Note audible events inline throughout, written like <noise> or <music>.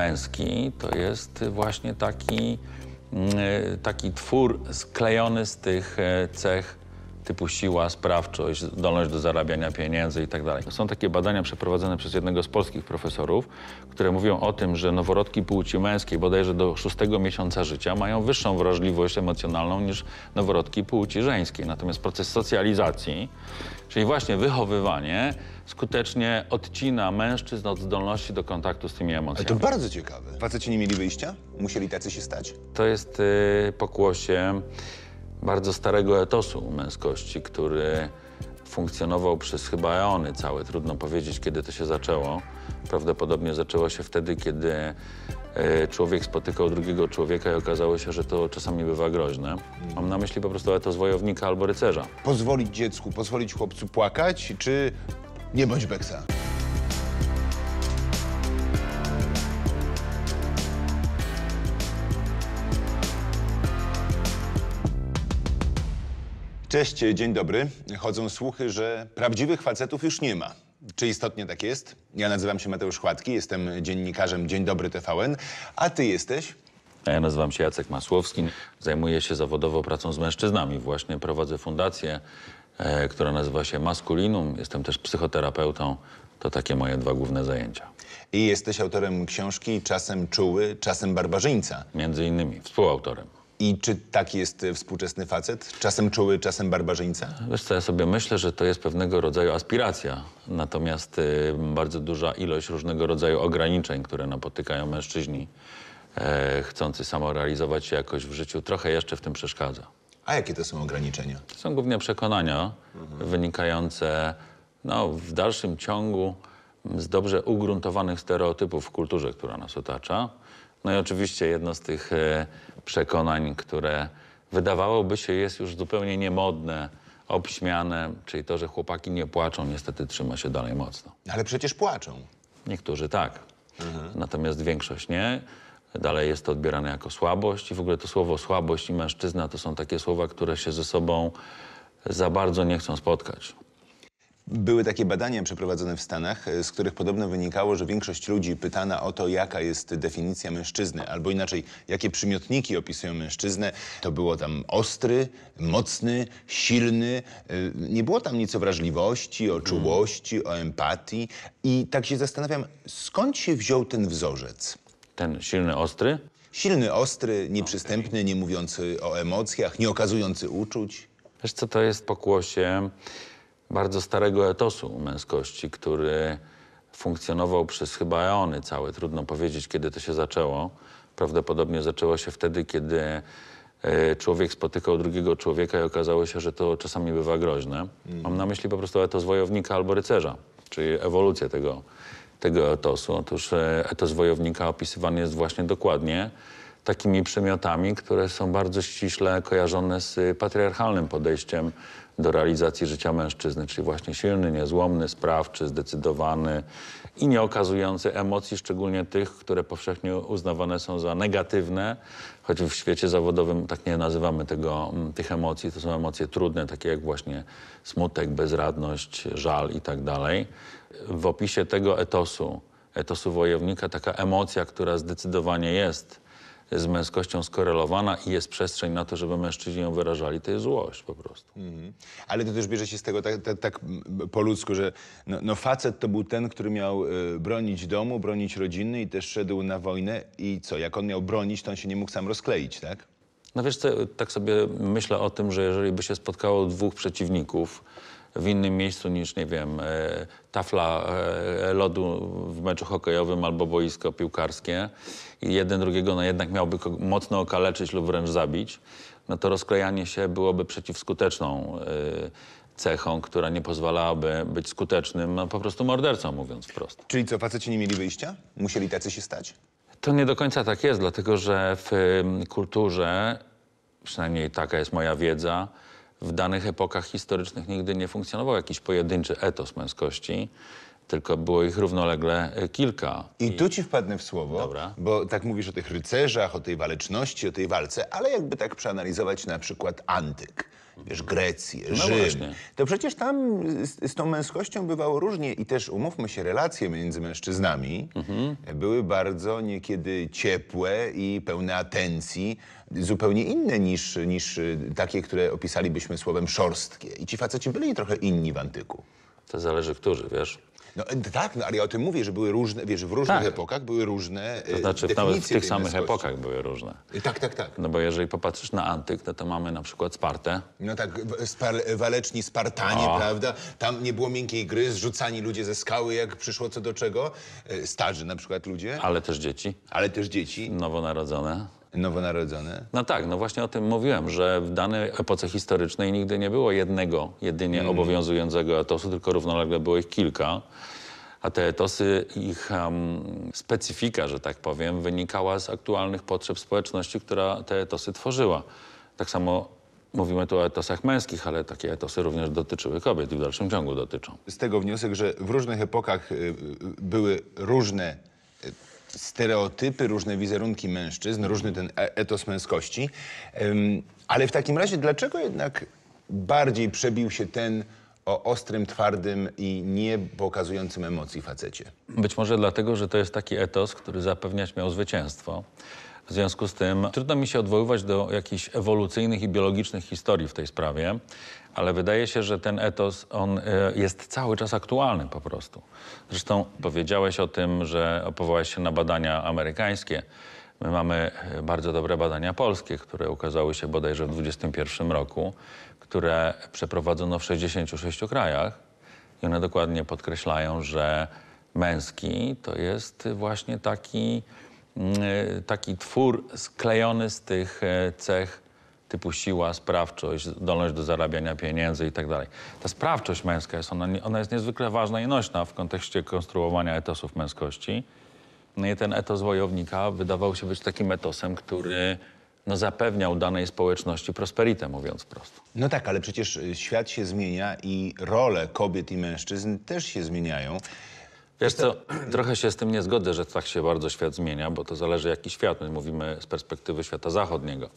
męski to jest właśnie taki, mm, e, taki twór sklejony z tych e, cech typu siła, sprawczość, zdolność do zarabiania pieniędzy itd. Tak Są takie badania przeprowadzone przez jednego z polskich profesorów, które mówią o tym, że noworodki płci męskiej bodajże do szóstego miesiąca życia mają wyższą wrażliwość emocjonalną niż noworodki płci żeńskiej. Natomiast proces socjalizacji, czyli właśnie wychowywanie, skutecznie odcina mężczyzn od zdolności do kontaktu z tymi emocjami. Ale to bardzo ciekawe. Faceci nie mieli wyjścia? Musieli tacy się stać? To jest yy, pokłosie bardzo starego etosu męskości, który funkcjonował przez chyba eony całe. Trudno powiedzieć, kiedy to się zaczęło. Prawdopodobnie zaczęło się wtedy, kiedy e, człowiek spotykał drugiego człowieka i okazało się, że to czasami bywa groźne. Mam na myśli po prostu etos wojownika albo rycerza. Pozwolić dziecku, pozwolić chłopcu płakać, czy nie bądź beksa? Cześć, dzień dobry. Chodzą słuchy, że prawdziwych facetów już nie ma. Czy istotnie tak jest? Ja nazywam się Mateusz Chładki, jestem dziennikarzem Dzień Dobry TVN, a ty jesteś? ja nazywam się Jacek Masłowski, zajmuję się zawodowo pracą z mężczyznami. Właśnie prowadzę fundację, e, która nazywa się Maskulinum. Jestem też psychoterapeutą. To takie moje dwa główne zajęcia. I jesteś autorem książki Czasem Czuły, Czasem Barbarzyńca. Między innymi współautorem. I czy taki jest e, współczesny facet? Czasem czuły, czasem barbarzyńca? Wiesz co, ja sobie myślę, że to jest pewnego rodzaju aspiracja. Natomiast y, bardzo duża ilość różnego rodzaju ograniczeń, które napotykają mężczyźni e, chcący samorealizować się jakoś w życiu, trochę jeszcze w tym przeszkadza. A jakie to są ograniczenia? To są głównie przekonania mhm. wynikające no, w dalszym ciągu z dobrze ugruntowanych stereotypów w kulturze, która nas otacza no i oczywiście jedno z tych e, przekonań, które wydawałoby się jest już zupełnie niemodne, obśmiane, czyli to, że chłopaki nie płaczą, niestety trzyma się dalej mocno. Ale przecież płaczą. Niektórzy tak, mhm. natomiast większość nie. Dalej jest to odbierane jako słabość i w ogóle to słowo słabość i mężczyzna to są takie słowa, które się ze sobą za bardzo nie chcą spotkać. Były takie badania przeprowadzone w Stanach, e, z których podobno wynikało, że większość ludzi pytana o to, jaka jest definicja mężczyzny, albo inaczej, jakie przymiotniki opisują mężczyznę, to było tam ostry, mocny, silny. E, nie było tam nic o wrażliwości, o czułości, o empatii. I tak się zastanawiam, skąd się wziął ten wzorzec? Ten silny, ostry? Silny, ostry, nieprzystępny, okay. nie mówiący o emocjach, nie okazujący uczuć. Wiesz co, to jest pokłosie bardzo starego etosu męskości, który funkcjonował przez chyba eony całe. Trudno powiedzieć, kiedy to się zaczęło. Prawdopodobnie zaczęło się wtedy, kiedy e, człowiek spotykał drugiego człowieka i okazało się, że to czasami bywa groźne. Mm. Mam na myśli po prostu etos wojownika albo rycerza, czyli ewolucję tego, tego etosu. Otóż e, etos wojownika opisywany jest właśnie dokładnie takimi przymiotami, które są bardzo ściśle kojarzone z patriarchalnym podejściem do realizacji życia mężczyzny, czyli właśnie silny, niezłomny, sprawczy, zdecydowany i nie okazujący emocji, szczególnie tych, które powszechnie uznawane są za negatywne, choć w świecie zawodowym tak nie nazywamy tego, mm, tych emocji. To są emocje trudne, takie jak właśnie smutek, bezradność, żal i tak dalej. W opisie tego etosu, etosu wojownika, taka emocja, która zdecydowanie jest z męskością skorelowana i jest przestrzeń na to, żeby mężczyźni ją wyrażali, to jest złość po prostu. Mhm. Ale to też bierze się z tego tak, tak, tak po ludzku, że no, no, facet to był ten, który miał y, bronić domu, bronić rodziny i też szedł na wojnę i co, jak on miał bronić, to on się nie mógł sam rozkleić, tak? No wiesz co, tak sobie myślę o tym, że jeżeli by się spotkało dwóch przeciwników, w innym miejscu niż, nie wiem, e, tafla e, lodu w meczu hokejowym albo boisko piłkarskie i jeden drugiego no jednak miałby mocno okaleczyć lub wręcz zabić, no to rozklejanie się byłoby przeciwskuteczną e, cechą, która nie pozwalałaby być skutecznym, no po prostu mordercą, mówiąc wprost. Czyli co, faceci nie mieli wyjścia? Musieli tacy się stać? To nie do końca tak jest, dlatego że w kulturze, przynajmniej taka jest moja wiedza, w danych epokach historycznych nigdy nie funkcjonował jakiś pojedynczy etos męskości, tylko było ich równolegle e, kilka. I tu ci wpadnę w słowo, Dobra. bo tak mówisz o tych rycerzach, o tej waleczności, o tej walce, ale jakby tak przeanalizować na przykład antyk wiesz, Grecję, no Rzym. Właśnie. To przecież tam z, z, tą męskością bywało różnie i też, umówmy się, relacje między mężczyznami mhm. były bardzo niekiedy ciepłe i pełne atencji, zupełnie inne niż, niż y, takie, które opisalibyśmy słowem szorstkie. I ci faceci byli trochę inni w antyku. To zależy którzy, wiesz? No, e, tak, no, ale ja o tym mówię, że były różne, wiesz, w różnych tak. epokach były różne e, To znaczy nawet w tych samych męskości. epokach były różne. E, tak, tak, tak. No bo jeżeli popatrzysz na antyk, no to mamy na przykład Spartę. No tak, spar waleczni Spartanie, o. prawda? Tam nie było miękkiej gry, zrzucani ludzie ze skały, jak przyszło co do czego. Starzy na przykład ludzie. Ale też dzieci. Ale też dzieci. Nowonarodzone nowonarodzone? No tak, no właśnie o tym mówiłem, że w danej epoce historycznej nigdy nie było jednego, jedynie mm. obowiązującego etosu, tylko równolegle było ich kilka. A te etosy, ich um, specyfika, że tak powiem, wynikała z aktualnych potrzeb społeczności, która te etosy tworzyła. Tak samo Mówimy tu o etosach męskich, ale takie etosy również dotyczyły kobiet i w dalszym ciągu dotyczą. Z tego wniosek, że w różnych epokach y, y, były różne stereotypy, różne wizerunki mężczyzn, różny ten e- etos męskości. Ale w takim razie dlaczego jednak bardziej przebił się ten o ostrym, twardym i nie pokazującym emocji facecie? Być może dlatego, że to jest taki etos, który zapewniać miał zwycięstwo. W związku z tym trudno mi się odwoływać do jakichś ewolucyjnych i biologicznych historii w tej sprawie ale wydaje się, że ten etos on e, jest cały czas aktualny po prostu. Zresztą powiedziałeś o tym, że opowołałeś się na badania amerykańskie. My mamy e, bardzo dobre badania polskie, które ukazały się bodajże w 2021 roku, które przeprowadzono w 66 krajach i one dokładnie podkreślają, że męski to jest właśnie taki, mm, e, taki twór sklejony z tych cech typu siła, sprawczość, zdolność do zarabiania pieniędzy itd. Tak Ta sprawczość męska jest, ona, ona jest niezwykle ważna i nośna w kontekście konstruowania etosów męskości. No i ten etos wojownika wydawał się być takim etosem, który no, zapewniał danej społeczności prosperitę, mówiąc prosto. No tak, ale przecież y, świat się zmienia i role kobiet i mężczyzn też się zmieniają. Wiesz co, <clears throat> trochę się z tym nie zgodzę, że tak się bardzo świat zmienia, bo to zależy jaki świat. My mówimy z perspektywy świata zachodniego.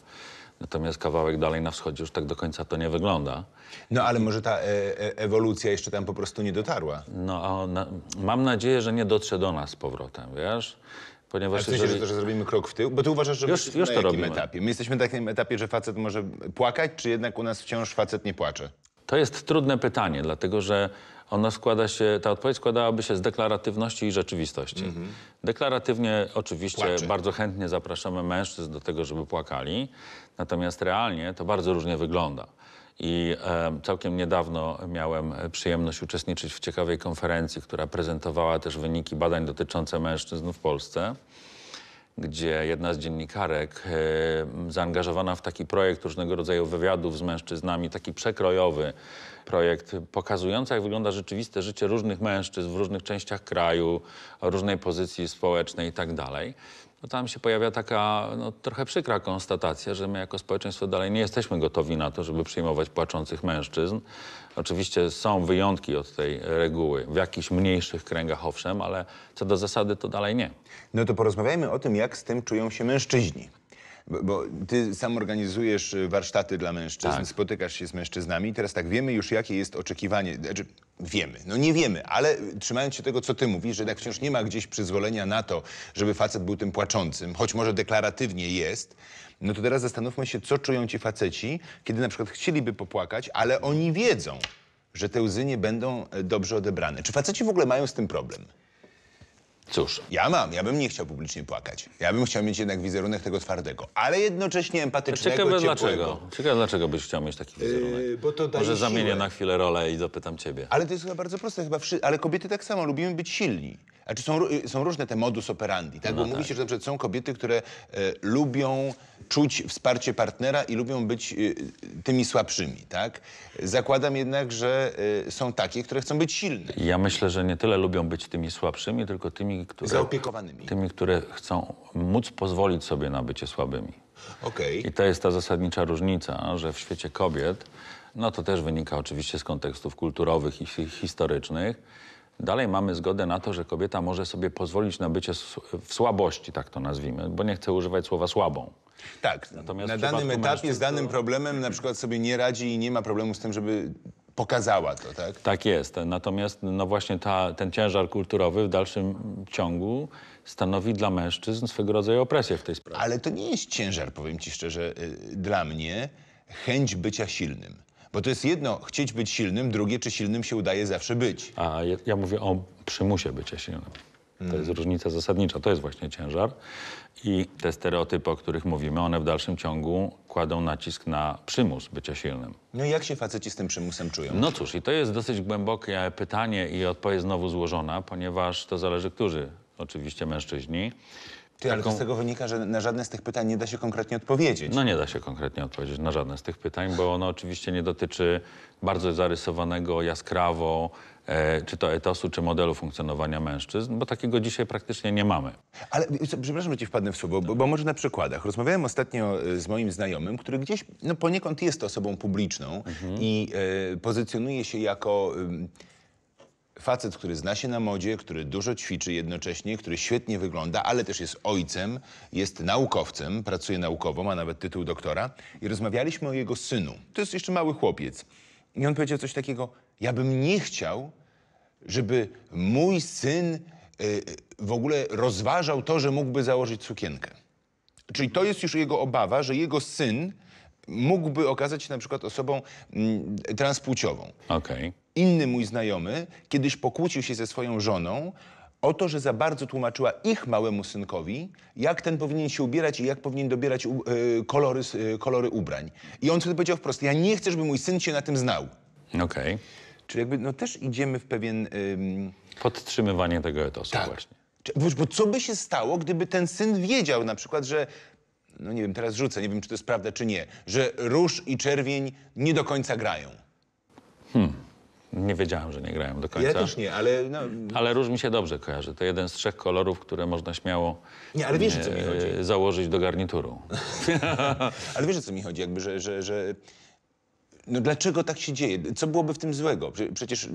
Natomiast kawałek dalej na wschodzie już tak do końca to nie wygląda. No ale może ta e, e, ewolucja jeszcze tam po prostu nie dotarła. No a ona, mam nadzieję, że nie dotrze do nas z powrotem, wiesz? Ponieważ w sensie, jeżeli... że, to, że zrobimy krok w tył? Bo ty uważasz, że już, my już na to jakim robimy. etapie? My jesteśmy na takim etapie, że facet może płakać, czy jednak u nas wciąż facet nie płacze? To jest trudne pytanie, dlatego że ona składa się, ta odpowiedź składałaby się z deklaratywności i rzeczywistości. Mhm. Deklaratywnie oczywiście Płaczy. bardzo chętnie zapraszamy mężczyzn do tego, żeby płakali. Natomiast realnie to bardzo różnie wygląda. I całkiem niedawno miałem e, przyjemność uczestniczyć w ciekawej konferencji, która prezentowała też wyniki badań dotyczące mężczyzn w Polsce, gdzie jedna z dziennikarek e, zaangażowana w taki projekt różnego rodzaju wywiadów z mężczyznami, taki przekrojowy projekt pokazujący, jak wygląda rzeczywiste życie różnych mężczyzn w różnych częściach kraju, o różnej pozycji społecznej itd. Tak to no tam się pojawia taka no, trochę przykra konstatacja, że my jako społeczeństwo dalej nie jesteśmy gotowi na to, żeby przyjmować płaczących mężczyzn. Oczywiście są wyjątki od tej reguły, w jakichś mniejszych kręgach owszem, ale co do zasady to dalej nie. No to porozmawiajmy o tym, jak z tym czują się mężczyźni. Bo, ty sam organizujesz y, warsztaty dla mężczyzn, Tak. spotykasz się z mężczyznami. Teraz tak, wiemy już, jakie jest oczekiwanie. Znaczy, wiemy, no nie wiemy, ale trzymając się tego, co ty mówisz, że tak wciąż nie ma gdzieś przyzwolenia na to, żeby facet był tym płaczącym, choć może deklaratywnie jest, no to teraz zastanówmy się, co czują ci faceci, kiedy na przykład chcieliby popłakać, ale oni wiedzą, że te łzy nie będą e, dobrze odebrane. Czy faceci w ogóle mają z tym problem? Cóż. Ja mam, ja bym nie chciał publicznie płakać. Ja bym chciał mieć jednak wizerunek tego twardego, ale jednocześnie empatycznego, Ciekawe ciepłego. dlaczego. Ciekawe dlaczego byś chciał mieć taki yy, wizerunek. Yy, bo to daje Może siłę. zamienię na chwilę rolę i zapytam ciebie. Ale to jest chyba bardzo proste, chyba wszy... ale kobiety tak samo, lubimy być silni. Znaczy są, y, są różne te modus operandi, tak? No, Bo tak. mówi się, że są kobiety, które e, lubią czuć wsparcie partnera i lubią być y, tymi słabszymi, tak? Zakładam jednak, że e, są takie, które chcą być silne. Ja myślę, że nie tyle lubią być tymi słabszymi, tylko tymi, które... Zaopiekowanymi. Tymi, które chcą móc pozwolić sobie na bycie słabymi. Okay. I to jest ta zasadnicza różnica, że w świecie kobiet, no to też wynika oczywiście z kontekstów kulturowych i historycznych, Dalej mamy zgodę na to, że kobieta może sobie pozwolić na bycie w słabości, tak to nazwijmy, bo nie chcę używać słowa słabą. Tak, Natomiast na danym etapie z danym problemem na przykład sobie nie radzi i nie ma problemu z tym, żeby pokazała to, tak? Tak jest. Natomiast no właśnie ta, ten ciężar kulturowy w dalszym ciągu stanowi dla mężczyzn swego rodzaju opresję w tej sprawie. Ale to nie jest ciężar, powiem ci szczerze, y, dla mnie chęć bycia silnym. Bo to jest jedno, chcieć być silnym, drugie, czy silnym się udaje zawsze być. A ja, ja mówię o przymusie bycia silnym. To mm. jest różnica zasadnicza, to jest właśnie ciężar. I te stereotypy, o których mówimy, one w dalszym ciągu kładą nacisk na przymus bycia silnym. No i jak się faceci z tym przymusem czują? No cóż, i to jest dosyć głębokie pytanie i odpowiedź znowu złożona, ponieważ to zależy, którzy oczywiście mężczyźni. Ty, ale taką- z tego wynika, że na żadne z tych pytań nie da się konkretnie odpowiedzieć. No nie da się konkretnie odpowiedzieć na żadne z tych pytań, bo ono oczywiście nie dotyczy bardzo zarysowanego, jaskrawo, e, czy to etosu, czy modelu funkcjonowania mężczyzn, bo takiego dzisiaj praktycznie nie mamy. Ale co, przepraszam, że ci wpadnę w słowo, bo, bo może na przykładach. Rozmawiałem ostatnio e, z moim znajomym, który gdzieś no, poniekąd jest osobą publiczną mhm. i e, pozycjonuje się jako facet, który zna się na modzie, który dużo ćwiczy jednocześnie, który świetnie wygląda, ale też jest ojcem, jest naukowcem, pracuje naukowo, ma nawet tytuł doktora. I rozmawialiśmy o jego synu. To jest jeszcze mały chłopiec. I on powiedział coś takiego: Ja bym nie chciał, żeby mój syn e, w ogóle rozważał to, że mógłby założyć sukienkę. Czyli to jest już jego obawa, że jego syn mógłby okazać się na przykład osobą mm, transpłciową. Okej. Okay. Inny mój znajomy kiedyś pokłócił się ze swoją żoną o to, że za bardzo tłumaczyła ich małemu synkowi, jak ten powinien się ubierać i jak powinien dobierać u, y, kolory, y, kolory ubrań. I on wtedy powiedział wprost, ja nie chcę, żeby mój syn się na tym znał. Okej. Czyli jakby no też idziemy w pewien... ym, Podtrzymywanie tego etosu Tak. właśnie. Bo, bo co by się stało, gdyby ten syn wiedział na przykład, że, no nie wiem, teraz rzucę, nie wiem, czy to jest prawda, czy nie, że róż i czerwień nie do końca grają. Hmm. Nie wiedziałem, że nie grałem do końca. Ja też nie, ale... No... Ale róż mi się dobrze kojarzy. To jeden z trzech kolorów, które można śmiało nie, ale wiesz, o e, co mi chodzi. założyć do garnituru. <laughs> ale wiesz, o co mi chodzi, jakby, że... że, że... No dlaczego tak się dzieje? Co byłoby w tym złego? Przecież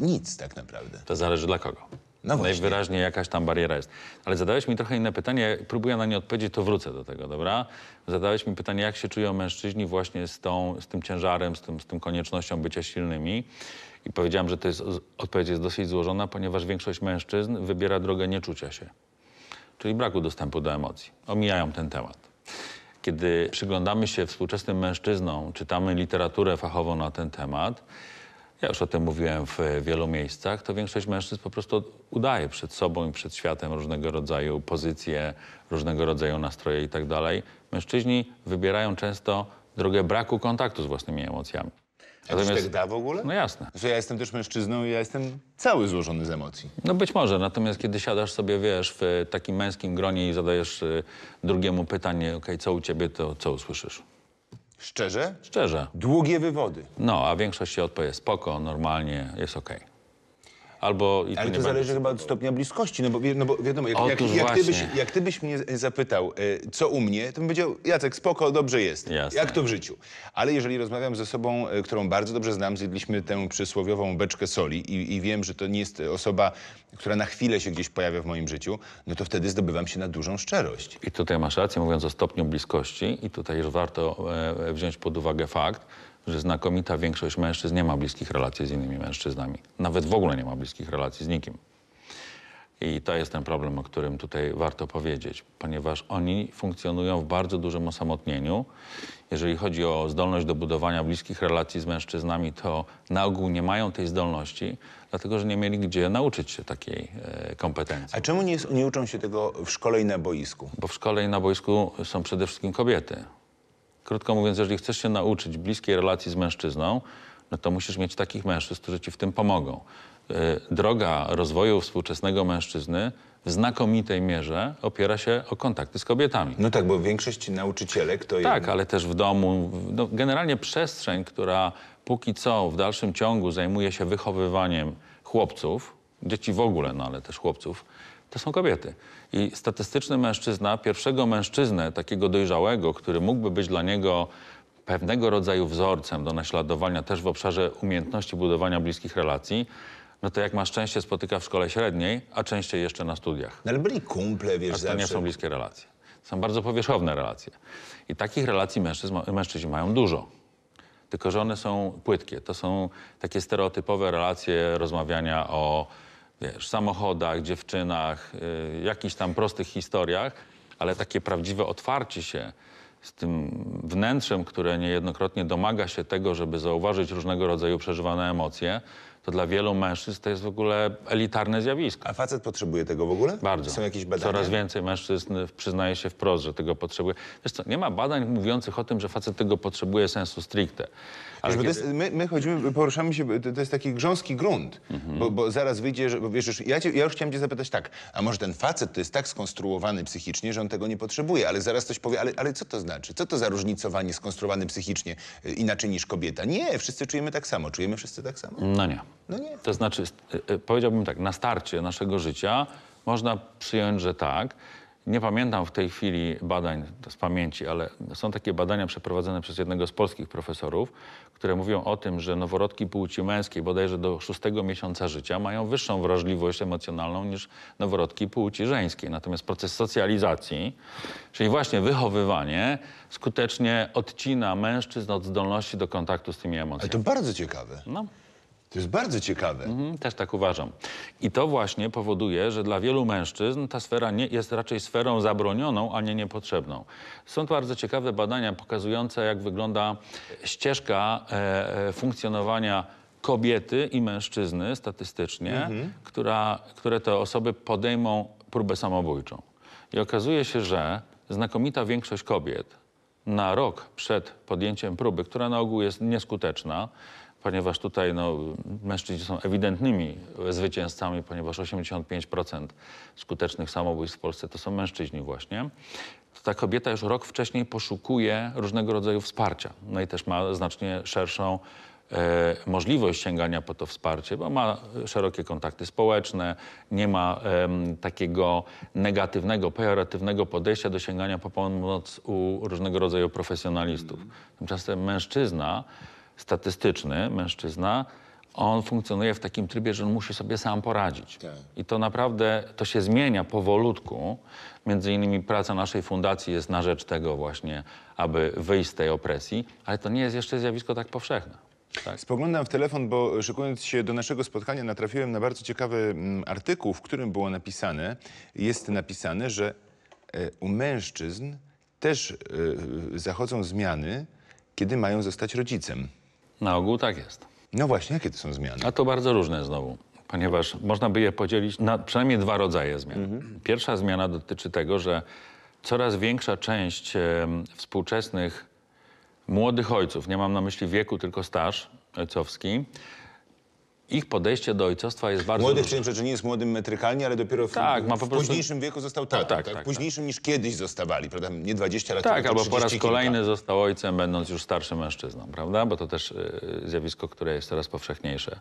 nic tak naprawdę. To zależy dla kogo. No Najwyraźniej jakaś tam bariera jest. Ale zadałeś mi trochę inne pytanie, próbuję na nie odpowiedzieć, to wrócę do tego, dobra? Zadałeś mi pytanie, jak się czują mężczyźni właśnie z, tą, z tym ciężarem, z, tym, z tą koniecznością bycia silnymi. I powiedziałem, że to jest, odpowiedź jest dosyć złożona, ponieważ większość mężczyzn wybiera drogę nieczucia się, czyli braku dostępu do emocji. Omijają ten temat. Kiedy przyglądamy się współczesnym mężczyznom, czytamy literaturę fachową na ten temat, ja już o tym mówiłem w wielu miejscach, to większość mężczyzn po prostu udaje przed sobą i przed światem różnego rodzaju pozycje, różnego rodzaju nastroje i tak dalej. Mężczyźni wybierają często drogę braku kontaktu z własnymi emocjami. Tak natomiast... Czy tak da w ogóle? No jasne. Że ja jestem też mężczyzną i ja jestem cały złożony z emocji. No być może, natomiast kiedy siadasz sobie, wiesz, w takim męskim gronie i zadajesz y, drugiemu pytanie, okej, okay, co u ciebie, to co usłyszysz? Szczerze? Szczerze. Długie wywody. No, a większość się odpowie spoko, normalnie, jest okej. Okay albo... i Ale to zależy chyba od stopnia bliskości, no bo, no bo wiadomo, jak, jak, jak, ty byś, jak ty byś mnie zapytał, e, co u mnie, to bym powiedział, Jacek, spoko, dobrze jest, Jasne. jak to w życiu. Ale jeżeli rozmawiam ze sobą, e, którą bardzo dobrze znam, zjedliśmy tę przysłowiową beczkę soli i, i wiem, że to nie jest osoba, która na chwilę się gdzieś pojawia w moim życiu, no to wtedy zdobywam się na dużą szczerość. I tutaj masz rację, mówiąc o stopniu bliskości, i tutaj już warto e, wziąć pod uwagę fakt, że znakomita większość mężczyzn nie ma bliskich relacji z innymi mężczyznami. Nawet w ogóle nie ma bliskich relacji z nikim. I to jest ten problem, o którym tutaj warto powiedzieć, ponieważ oni funkcjonują w bardzo dużym osamotnieniu. Jeżeli chodzi o zdolność do budowania bliskich relacji z mężczyznami, to na ogół nie mają tej zdolności, dlatego że nie mieli gdzie nauczyć się takiej e, kompetencji. A czemu nie, nie uczą się tego w szkole i na boisku? Bo w szkole i na boisku są przede wszystkim kobiety. Krótko mówiąc, jeżeli chcesz się nauczyć bliskiej relacji z mężczyzną, no to musisz mieć takich mężczyzn, którzy ci w tym pomogą. E, droga rozwoju współczesnego mężczyzny w znakomitej mierze opiera się o kontakty z kobietami. No tak, bo większość nauczycielek to... Tak, ale też w domu. No generalnie przestrzeń, która póki co w dalszym ciągu zajmuje się wychowywaniem chłopców, dzieci w ogóle, no ale też chłopców, to są kobiety. I statystyczny mężczyzna, pierwszego mężczyznę takiego dojrzałego, który mógłby być dla niego pewnego rodzaju wzorcem do naśladowania też w obszarze umiejętności budowania bliskich relacji, no to jak ma szczęście spotyka w szkole średniej, a częściej jeszcze na studiach. No ale byli kumple, wiesz, a to zawsze. nie są bliskie relacje. Są bardzo powierzchowne relacje. I takich relacji mężczyzn, mężczyźni mają dużo. Tylko, że one są płytkie. To są takie stereotypowe relacje rozmawiania o wiesz, samochodach, dziewczynach, y, jakichś tam prostych historiach, ale takie prawdziwe otwarcie się z tym wnętrzem, które niejednokrotnie domaga się tego, żeby zauważyć różnego rodzaju przeżywane emocje, to dla wielu mężczyzn to jest w ogóle elitarne zjawisko. A facet potrzebuje tego w ogóle? Bardzo. Są jakieś badania? Coraz więcej mężczyzn y, przyznaje się wprost, że tego potrzebuje. Wiesz co, nie ma badań mówiących o tym, że facet tego potrzebuje sensu stricte. Ale bo jest, my, my chodzimy, poruszamy się, to, to jest taki grząski grunt, mhm. bo, bo, zaraz wyjdzie, że, bo wiesz, już, ja, cię, ja już chciałem cię zapytać tak, a może ten facet to jest tak skonstruowany psychicznie, że on tego nie potrzebuje, ale zaraz ktoś powie, ale, ale co to znaczy? Co to za różnicowanie skonstruowany psychicznie y, inaczej niż kobieta? Nie, wszyscy czujemy tak samo, czujemy wszyscy tak samo. No nie. No nie. To znaczy, y, y, powiedziałbym tak, na starcie naszego życia można przyjąć, że tak, nie pamiętam w tej chwili badań z pamięci, ale są takie badania przeprowadzone przez jednego z polskich profesorów, które mówią o tym, że noworodki płci męskiej bodajże do szóstego miesiąca życia mają wyższą wrażliwość emocjonalną niż noworodki płci żeńskiej. Natomiast proces socjalizacji, czyli właśnie wychowywanie, skutecznie odcina mężczyzn od zdolności do kontaktu z tymi emocjami. Ale to bardzo ciekawe. No. To jest bardzo ciekawe. Mhm, też tak uważam. I to właśnie powoduje, że dla wielu mężczyzn ta sfera nie, jest raczej sferą zabronioną, a nie niepotrzebną. Są tu bardzo ciekawe badania pokazujące, jak wygląda ścieżka e, e funkcjonowania kobiety i mężczyzny statystycznie, mhm. która, które te osoby podejmą próbę samobójczą. I okazuje się, że znakomita większość kobiet na rok przed podjęciem próby, która na ogół jest nieskuteczna, ponieważ tutaj no, mężczyźni są ewidentnymi zwycięzcami, ponieważ 85% skutecznych samobójstw w Polsce to są mężczyźni właśnie, to ta kobieta już rok wcześniej poszukuje różnego rodzaju wsparcia. No i też ma znacznie szerszą E, możliwość sięgania po to wsparcie, bo ma szerokie kontakty społeczne, nie ma e, takiego negatywnego, pejoratywnego podejścia do sięgania po pomoc u różnego rodzaju profesjonalistów. Tymczasem mężczyzna statystyczny, mężczyzna, on funkcjonuje w takim trybie, że on musi sobie sam poradzić. Tak. I to naprawdę, to się zmienia powolutku. Między innymi praca naszej fundacji jest na rzecz tego właśnie, aby wyjść z tej opresji, ale to nie jest jeszcze zjawisko tak powszechne. Tak. Spoglądam w telefon, bo szykując się do naszego spotkania natrafiłem na bardzo ciekawy mm, artykuł, w którym było napisane, jest napisane, że e, u mężczyzn też e, zachodzą zmiany, kiedy mają zostać rodzicem. Na ogół tak jest. No właśnie, jakie to są zmiany? A to bardzo różne znowu, ponieważ można by je podzielić na przynajmniej dwa rodzaje zmian. Mhm. Pierwsza zmiana dotyczy tego, że coraz większa część współczesnych młodych ojców, nie mam na myśli wieku, tylko staż ojcowski, ich podejście do ojcostwa jest bardzo... Młodych czynów nie jest młodym metrykalnie, ale dopiero w, tak, ma po prostu... w późniejszym wieku został tatą. Tak, tak, tak, późniejszym niż kiedyś zostawali, prawda? Nie 20 lat, Tak, albo po raz kilka. kolejny został ojcem, będąc już starszym mężczyzną, prawda? Bo to też y, zjawisko, które jest coraz powszechniejsze.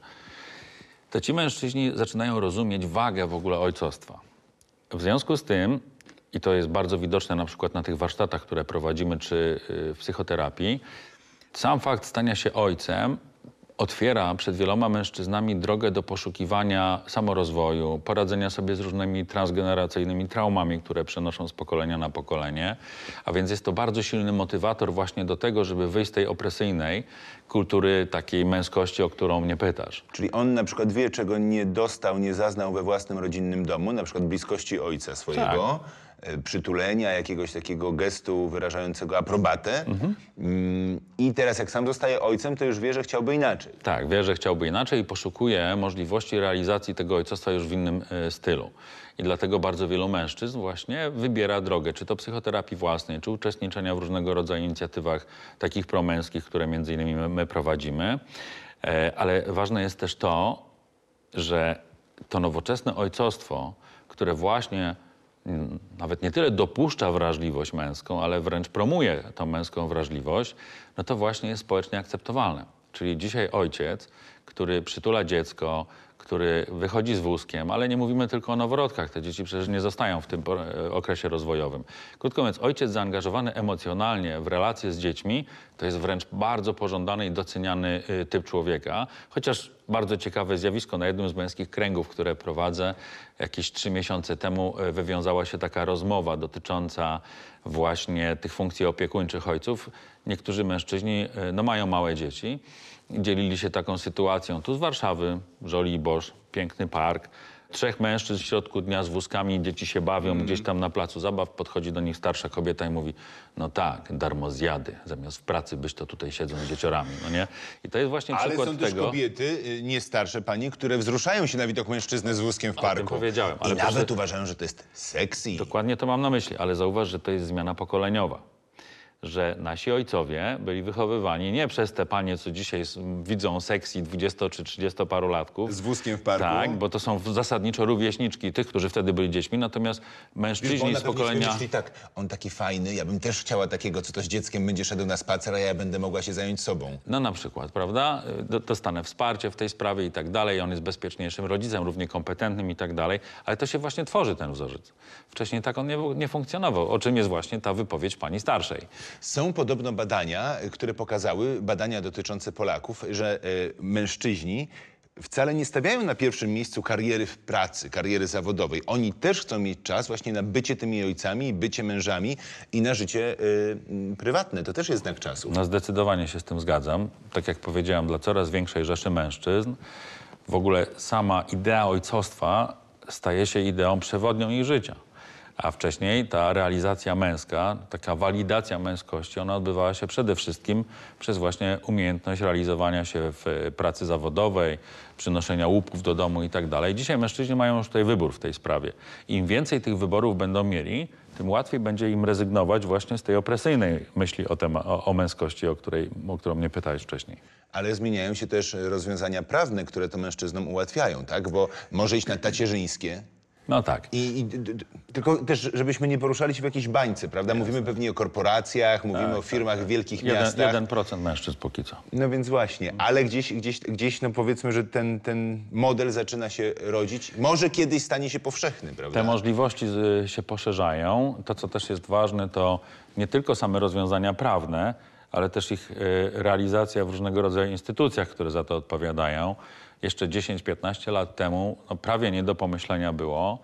To ci mężczyźni zaczynają rozumieć wagę w ogóle ojcostwa. W związku z tym, i to jest bardzo widoczne na przykład na tych warsztatach, które prowadzimy, czy y, w psychoterapii, sam fakt stania się ojcem otwiera przed wieloma mężczyznami drogę do poszukiwania samorozwoju, poradzenia sobie z różnymi transgeneracyjnymi traumami, które przenoszą z pokolenia na pokolenie. A więc jest to bardzo silny motywator właśnie do tego, żeby wyjść z tej opresyjnej kultury takiej męskości, o którą mnie pytasz. Czyli on na przykład wie, czego nie dostał, nie zaznał we własnym rodzinnym domu, na przykład bliskości ojca swojego. Tak E, przytulenia, jakiegoś takiego gestu wyrażającego aprobatę. Mhm. Mm, I teraz jak sam zostaje ojcem, to już wie, że chciałby inaczej. Tak, wie, że chciałby inaczej i poszukuje możliwości realizacji tego ojcostwa już w innym e, stylu. I dlatego bardzo wielu mężczyzn właśnie wybiera drogę, czy to psychoterapii własnej, czy uczestniczenia w różnego rodzaju inicjatywach takich promęskich, które między innymi my, my prowadzimy. E, ale ważne jest też to, że to nowoczesne ojcostwo, które właśnie nawet nie tyle dopuszcza wrażliwość męską, ale wręcz promuje tą męską wrażliwość, no to właśnie jest społecznie akceptowalne. Czyli dzisiaj ojciec, który przytula dziecko, który wychodzi z wózkiem, ale nie mówimy tylko o noworodkach. Te dzieci przecież nie zostają w tym e, okresie rozwojowym. Krótko mówiąc, ojciec zaangażowany emocjonalnie w relacje z dziećmi to jest wręcz bardzo pożądany i doceniany y, typ człowieka. Chociaż bardzo ciekawe zjawisko na jednym z męskich kręgów, które prowadzę, jakieś trzy miesiące temu y, wywiązała się taka rozmowa dotycząca właśnie tych funkcji opiekuńczych ojców. Niektórzy mężczyźni y, no, mają małe dzieci dzielili się taką sytuacją. Tu z Warszawy, Żoliborz, piękny park. Trzech mężczyzn w środku dnia z wózkami, dzieci się bawią mm. gdzieś tam na placu zabaw. Podchodzi do nich starsza kobieta i mówi, no tak, darmo zjady, zamiast w pracy byś to tutaj siedzą z dzieciorami, no nie? I to jest właśnie Ale przykład tego... Ale są też kobiety, y, nie starsze pani, które wzruszają się na widok mężczyzny z wózkiem w parku. tym powiedziałem. Ale I nawet proszę... uważają, że to jest sexy. Dokładnie to mam na myśli, ale zauważ, że to jest zmiana pokoleniowa że nasi ojcowie byli wychowywani nie przez te panie, co dzisiaj widzą seksji 20 czy 30 paru latków. Z wózkiem w parku. Tak, bo to są zasadniczo rówieśniczki tych, którzy wtedy byli dziećmi, natomiast mężczyźni z pokolenia... tak, on taki fajny, ja bym też chciała takiego, co to z dzieckiem będzie szedł na spacer, a ja będę mogła się zająć sobą. No na przykład, prawda? Y, dostanę wsparcie w tej sprawie i tak dalej, on jest bezpieczniejszym rodzicem, równie kompetentnym i tak dalej, ale to się właśnie tworzy ten wzorzec. Wcześniej tak on nie, nie funkcjonował, o czym jest właśnie ta wypowiedź pani starszej. Są podobno badania, e, które pokazały, badania dotyczące Polaków, że e, mężczyźni wcale nie stawiają na pierwszym miejscu kariery w pracy, kariery zawodowej. Oni też chcą mieć czas właśnie na bycie tymi ojcami, bycie mężami i na życie y, prywatne. To też jest znak czasu. No zdecydowanie się z tym zgadzam. Tak jak powiedziałem, dla coraz większej rzeszy mężczyzn w ogóle sama idea ojcostwa staje się ideą przewodnią ich życia. A wcześniej ta realizacja męska, taka walidacja męskości, ona odbywała się przede wszystkim przez właśnie umiejętność realizowania się w e, pracy zawodowej, przynoszenia łupków do domu i tak dalej. Dzisiaj mężczyźni mają już tutaj wybór w tej sprawie. Im więcej tych wyborów będą mieli, tym łatwiej będzie im rezygnować właśnie z tej opresyjnej myśli o, tema, o, o męskości, o, której, o którą mnie pytałeś wcześniej. Ale zmieniają się też rozwiązania prawne, które to mężczyznom ułatwiają, tak? Bo może iść na tacierzyńskie, no tak. I, i tylko też, żebyśmy nie poruszali się w jakiejś bańce, prawda? Mówimy pewnie o korporacjach, mówimy tak, o tak, firmach tak, wielkich jeden, miastach. 1% mężczyzn póki co. No więc właśnie, ale gdzieś, gdzieś, gdzieś no powiedzmy, że ten, ten model zaczyna się rodzić. Może kiedyś stanie się powszechny, prawda? Te możliwości z, się poszerzają. To, co też jest ważne, to nie tylko same rozwiązania prawne, ale też ich y, realizacja w różnego rodzaju instytucjach, które za to odpowiadają jeszcze 10-15 lat temu no, prawie nie do pomyślenia było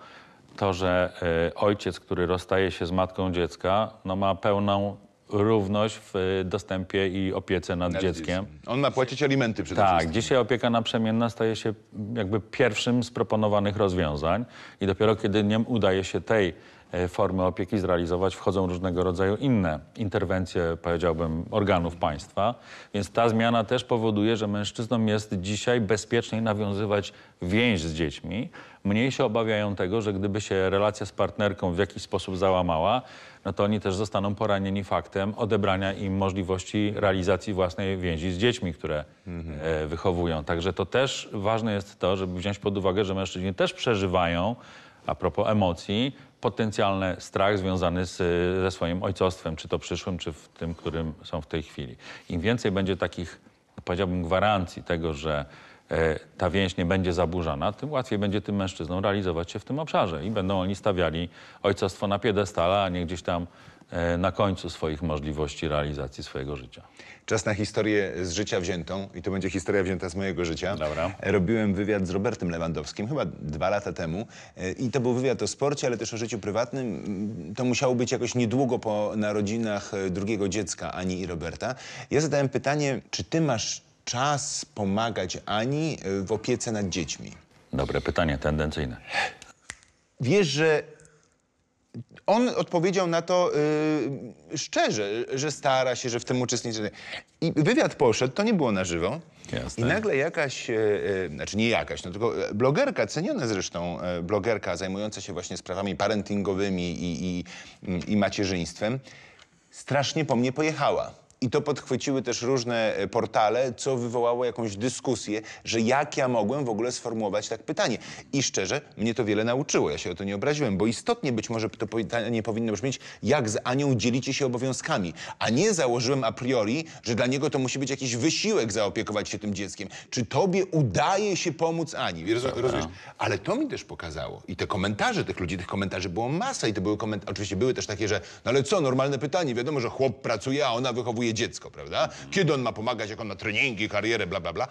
to, że e, ojciec, który rozstaje się z matką dziecka, no, ma pełną równość w e, dostępie i opiece nad, nad dzieckiem. dzieckiem. On ma płacić alimenty przede tak, wszystkim. Tak, dzisiaj opieka naprzemienna staje się jakby pierwszym z proponowanych rozwiązań i dopiero kiedy nie udaje się tej E, formy opieki zrealizować, wchodzą różnego rodzaju inne interwencje, powiedziałbym, organów państwa. Więc ta zmiana też powoduje, że mężczyznom jest dzisiaj bezpieczniej nawiązywać więź z dziećmi. Mniej się obawiają tego, że gdyby się relacja z partnerką w jakiś sposób załamała, no to oni też zostaną poranieni faktem odebrania im możliwości realizacji własnej więzi z dziećmi, które mhm. E, wychowują. Także to też ważne jest to, żeby wziąć pod uwagę, że mężczyźni też przeżywają, a propos emocji, potencjalny strach związany z, ze swoim ojcostwem, czy to przyszłym, czy w tym, którym są w tej chwili. Im więcej będzie takich, powiedziałbym, gwarancji tego, że e, ta więź nie będzie zaburzana, tym łatwiej będzie tym mężczyznom realizować się w tym obszarze i będą oni stawiali ojcostwo na piedestale, a nie gdzieś tam E, na końcu swoich możliwości realizacji swojego życia. Czas na historię z życia wziętą i to będzie historia wzięta z mojego życia. Dobra. E, robiłem wywiad z Robertem Lewandowskim chyba dwa lata temu e, i to był wywiad o sporcie, ale też o życiu prywatnym. To musiało być jakoś niedługo po narodzinach drugiego dziecka Ani i Roberta. Ja zadałem pytanie, czy ty masz czas pomagać Ani w opiece nad dziećmi? Dobre pytanie, tendencyjne. Wiesz, że on odpowiedział na to yy, szczerze, że stara się, że w tym uczestniczy. I wywiad poszedł, to nie było na żywo. Jasne. I nagle jakaś, yy, znaczy nie jakaś, no tylko e, blogerka, ceniona zresztą yy, blogerka zajmująca się właśnie sprawami parentingowymi i, i, i macierzyństwem, strasznie po mnie pojechała i to podchwyciły też różne e, portale, co wywołało jakąś dyskusję, że jak ja mogłem w ogóle sformułować tak pytanie. I szczerze, mnie to wiele nauczyło, ja się o to nie obraziłem, bo istotnie być może to pytanie powinno brzmieć, jak z Anią dzielicie się obowiązkami, a nie założyłem a priori, że dla niego to musi być jakiś wysiłek zaopiekować się tym dzieckiem. Czy tobie udaje się pomóc Ani? Roz, rozumiesz? Ale to mi też pokazało. I te komentarze tych ludzi, tych komentarzy było masa i to były komentarze, oczywiście były też takie, że no ale co, normalne pytanie, wiadomo, że chłop pracuje, a ona wychowuje wychowuje dziecko, prawda? Kiedy on ma pomagać, jak on ma treningi, karierę, bla, bla, bla.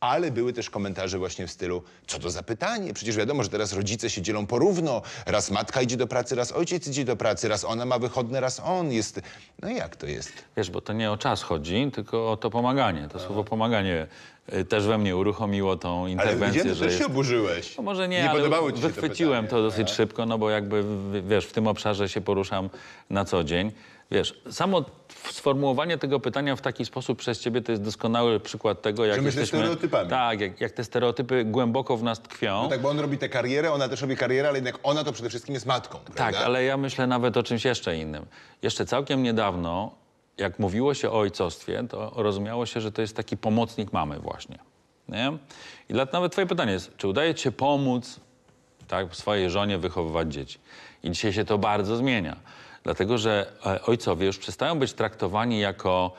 Ale były też komentarze właśnie w stylu, co to za pytanie? Przecież wiadomo, że teraz rodzice się dzielą porówno. Raz matka idzie do pracy, raz ojciec idzie do pracy, raz ona ma wychodne, raz on jest. No jak to jest? Wiesz, bo to nie o czas chodzi, tylko o to pomaganie. To słowo pomaganie y, też we mnie uruchomiło tą interwencję. Ale że też jest... się oburzyłeś. No może nie, nie ale podobało ci się wychwyciłem to, to dosyć tak. szybko, no bo jakby wiesz, w tym obszarze się poruszam na co dzień. Wiesz, samo sformułowanie tego pytania w taki sposób przez ciebie to jest doskonały przykład tego, jak Że jesteśmy... stereotypami. Tak, jak, jak, te stereotypy głęboko w nas tkwią. No tak, bo on robi tę karierę, ona też robi karierę, ale jednak ona to przede wszystkim jest matką, prawda? Tak, ale ja myślę nawet o czymś jeszcze innym. Jeszcze całkiem niedawno, jak mówiło się o ojcostwie, to rozumiało się, że to jest taki pomocnik mamy właśnie. Nie? I nawet twoje pytanie jest, czy udaje ci się pomóc tak, swojej żonie wychowywać dzieci? I dzisiaj się to bardzo zmienia dlatego że e, ojcowie już przestają być traktowani jako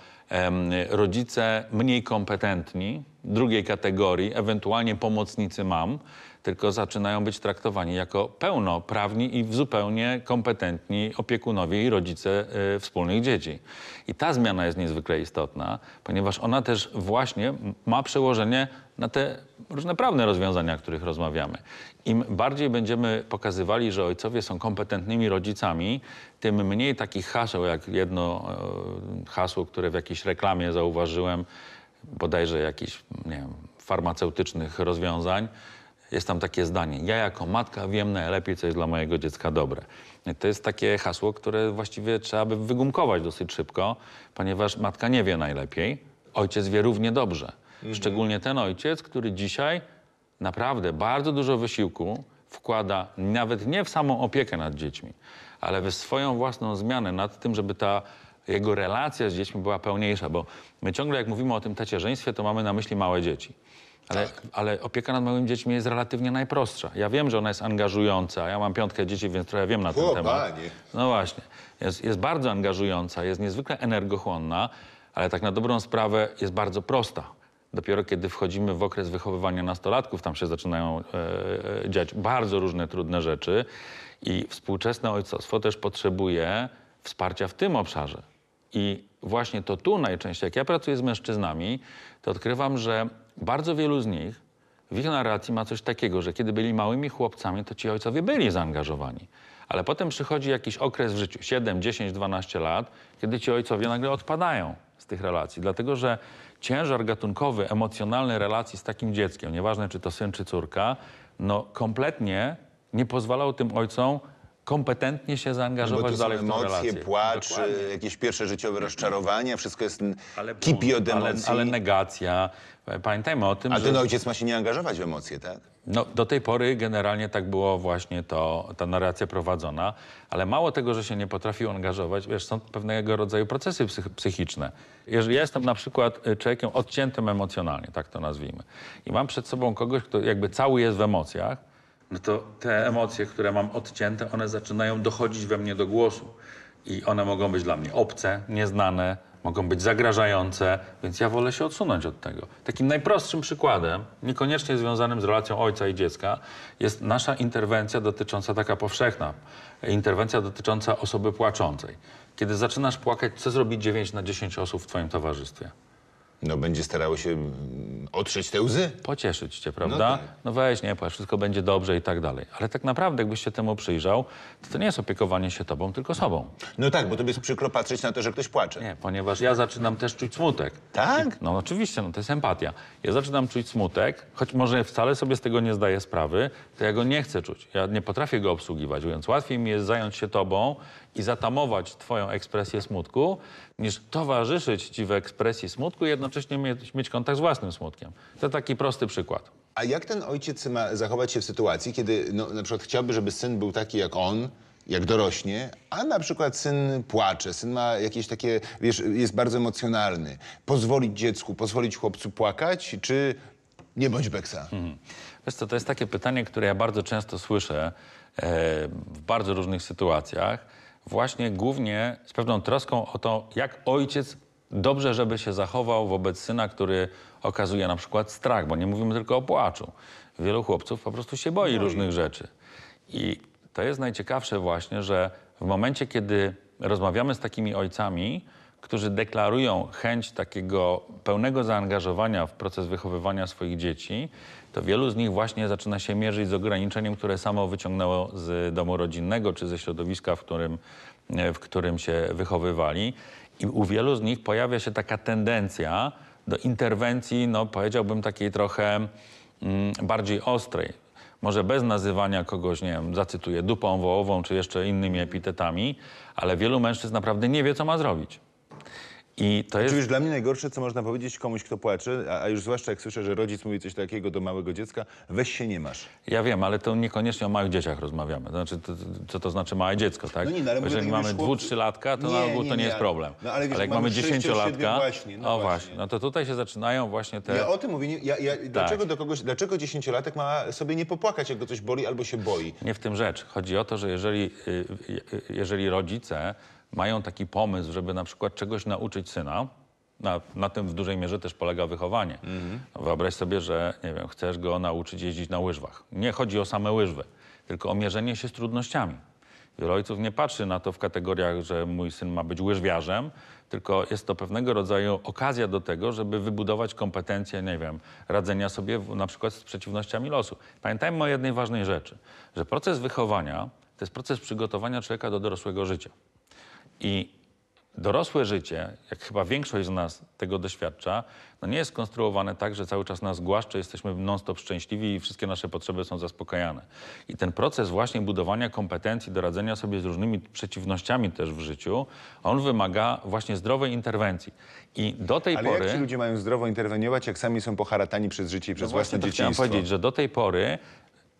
rodzice mniej kompetentni, drugiej kategorii, ewentualnie pomocnicy mam, tylko zaczynają być traktowani jako pełnoprawni i zupełnie kompetentni opiekunowie i rodzice e, wspólnych dzieci. I ta zmiana jest niezwykle istotna, ponieważ ona też właśnie ma przełożenie na te różne prawne rozwiązania, o których rozmawiamy. Im bardziej będziemy pokazywali, że ojcowie są kompetentnymi rodzicami, tym mniej takich haseł, jak jedno e, hasło, które w jakiejś reklamie zauważyłem, bodajże jakichś nie wiem, farmaceutycznych rozwiązań, jest tam takie zdanie: Ja jako matka wiem najlepiej, co jest dla mojego dziecka dobre. To jest takie hasło, które właściwie trzeba by wygumkować dosyć szybko, ponieważ matka nie wie najlepiej, ojciec wie równie dobrze. Mhm. Szczególnie ten ojciec, który dzisiaj naprawdę bardzo dużo wysiłku wkłada nawet nie w samą opiekę nad dziećmi, ale w swoją własną zmianę nad tym, żeby ta jego relacja z dziećmi była pełniejsza, bo my ciągle jak mówimy o tym tacierzyństwie, to mamy na myśli małe dzieci. Ale, tak. ale, opieka nad małymi dziećmi jest relatywnie najprostsza. Ja wiem, że ona jest angażująca. Ja mam piątkę dzieci, więc trochę wiem na ten o, temat. Panie. No właśnie. Jest, jest bardzo angażująca, jest niezwykle energochłonna, ale tak na dobrą sprawę jest bardzo prosta. Dopiero kiedy wchodzimy w okres wychowywania nastolatków, tam się zaczynają e, e, dziać bardzo różne trudne rzeczy i współczesne ojcostwo też potrzebuje wsparcia w tym obszarze. I właśnie to tu najczęściej, jak ja pracuję z mężczyznami, to odkrywam, że bardzo wielu z nich w ich narracji ma coś takiego, że kiedy byli małymi chłopcami, to ci ojcowie byli zaangażowani. Ale potem przychodzi jakiś okres w życiu 7, 10, 12 lat, kiedy ci ojcowie nagle odpadają tych relacji, dlatego że ciężar gatunkowy, emocjonalny relacji z takim dzieckiem, nieważne czy to syn czy córka, no kompletnie nie pozwalał tym ojcom kompetentnie się zaangażować no bo to dalej emocje, w płacz, Dokładnie. jakieś pierwsze życiowe mhm. rozczarowania, wszystko jest ale, kipi od emocji. Ale, ale negacja. Pamiętajmy o tym, A że... ten ojciec ma się nie angażować w emocje, tak? No, do tej pory generalnie tak było właśnie to, ta narracja prowadzona, ale mało tego, że się nie potrafił angażować, wiesz, są pewnego rodzaju procesy psychiczne. Jeżeli ja jestem na przykład y, człowiekiem odciętym emocjonalnie, tak to nazwijmy, i mam przed sobą kogoś, kto jakby cały jest w emocjach, no to te emocje, które mam odcięte, one zaczynają dochodzić we mnie do głosu. I one mogą być dla mnie obce, nieznane, mogą być zagrażające, więc ja wolę się odsunąć od tego. Takim najprostszym przykładem, niekoniecznie związanym z relacją ojca i dziecka, jest nasza interwencja dotycząca, taka powszechna, interwencja dotycząca osoby płaczącej. Kiedy zaczynasz płakać, co zrobi 9 na 10 osób w Twoim towarzystwie? no, będzie starało się mm, otrzeć te łzy. Pocieszyć cię, no prawda? No, tak. no weź, nie płacz, wszystko będzie dobrze i tak dalej. Ale tak naprawdę, jakbyś się temu przyjrzał, to, to nie jest opiekowanie się tobą, tylko sobą. No tak, bo tobie jest przykro patrzeć na to, że ktoś płacze. Nie, ponieważ ja zaczynam też czuć smutek. Tak? No oczywiście, no to jest empatia. Ja zaczynam czuć smutek, choć może wcale sobie z tego nie zdaję sprawy, to ja go nie chcę czuć. Ja nie potrafię go obsługiwać, więc łatwiej mi jest zająć się tobą i zatamować twoją ekspresję smutku, niż towarzyszyć ci w ekspresji smutku i jednocześnie mieć, mieć kontakt z własnym smutkiem. To taki prosty przykład. A jak ten ojciec ma zachować się w sytuacji, kiedy no, na przykład chciałby, żeby syn był taki jak on, jak dorośnie, a na przykład syn płacze, syn ma jakieś takie, wiesz, jest bardzo emocjonalny. Pozwolić dziecku, pozwolić chłopcu płakać, czy nie bądź beksa? Mhm. Wiesz co, to jest takie pytanie, które ja bardzo często słyszę e, w bardzo różnych sytuacjach właśnie głównie z pewną troską o to, jak ojciec dobrze, żeby się zachował wobec syna, który okazuje na przykład strach, bo nie mówimy tylko o płaczu. Wielu chłopców po prostu się boi no różnych i... rzeczy. I to jest najciekawsze właśnie, że w momencie, kiedy rozmawiamy z takimi ojcami, którzy deklarują chęć takiego pełnego zaangażowania w proces wychowywania swoich dzieci, to wielu z nich właśnie zaczyna się mierzyć z ograniczeniem, które samo wyciągnęło z domu rodzinnego czy ze środowiska, w którym, e, w którym się wychowywali. I u wielu z nich pojawia się taka tendencja do interwencji, no powiedziałbym takiej trochę mm, bardziej ostrej. Może bez nazywania kogoś, nie wiem, zacytuję dupą wołową czy jeszcze innymi epitetami, ale wielu mężczyzn naprawdę nie wie, co ma zrobić. I to jest... Czyli już dla mnie najgorsze, co można powiedzieć komuś, kto płacze, a, już zwłaszcza jak słyszę, że rodzic mówi coś takiego do małego dziecka, weź się nie masz. Ja wiem, ale to niekoniecznie o małych dzieciach rozmawiamy. Znaczy, to znaczy, to, co to znaczy małe dziecko, tak? No nie, no, ale jeżeli mamy dwu, trzylatka, to nie, na ogół nie, to nie, jest ale, problem. No, ale, wiesz, ale jak mamy dziesięciolatka, no, no o właśnie. no to tutaj się zaczynają właśnie te... Ja o tym mówię, ja, tak. dlaczego, do kogoś, dlaczego dziesięciolatek ma sobie nie popłakać, jak go coś boli albo się boi? Nie w tym rzecz. Chodzi o to, że jeżeli, y, y, jeżeli rodzice mają taki pomysł, żeby na przykład czegoś nauczyć syna, na, na tym w dużej mierze też polega wychowanie. Mhm. No, wyobraź sobie, że nie wiem, chcesz go nauczyć jeździć na łyżwach. Nie chodzi o same łyżwy, tylko o mierzenie się z trudnościami. Wielu ojców nie patrzy na to w kategoriach, że mój syn ma być łyżwiarzem, tylko jest to pewnego rodzaju okazja do tego, żeby wybudować kompetencje, nie wiem, radzenia sobie w, na przykład z przeciwnościami losu. Pamiętajmy o jednej ważnej rzeczy, że proces wychowania to jest proces przygotowania człowieka do dorosłego życia. I dorosłe życie, jak chyba większość z nas tego doświadcza, no nie jest konstruowane tak, że cały czas nas głaszcze, jesteśmy non-stop szczęśliwi i wszystkie nasze potrzeby są zaspokajane. I ten proces właśnie budowania kompetencji, doradzenia sobie z różnymi przeciwnościami też w życiu, on wymaga właśnie zdrowej interwencji. I do tej Ale pory... jak ci ludzie mają zdrowo interweniować, jak sami są poharatani przez życie i przez no własne to dzieciństwo? Chciałem powiedzieć, że do tej pory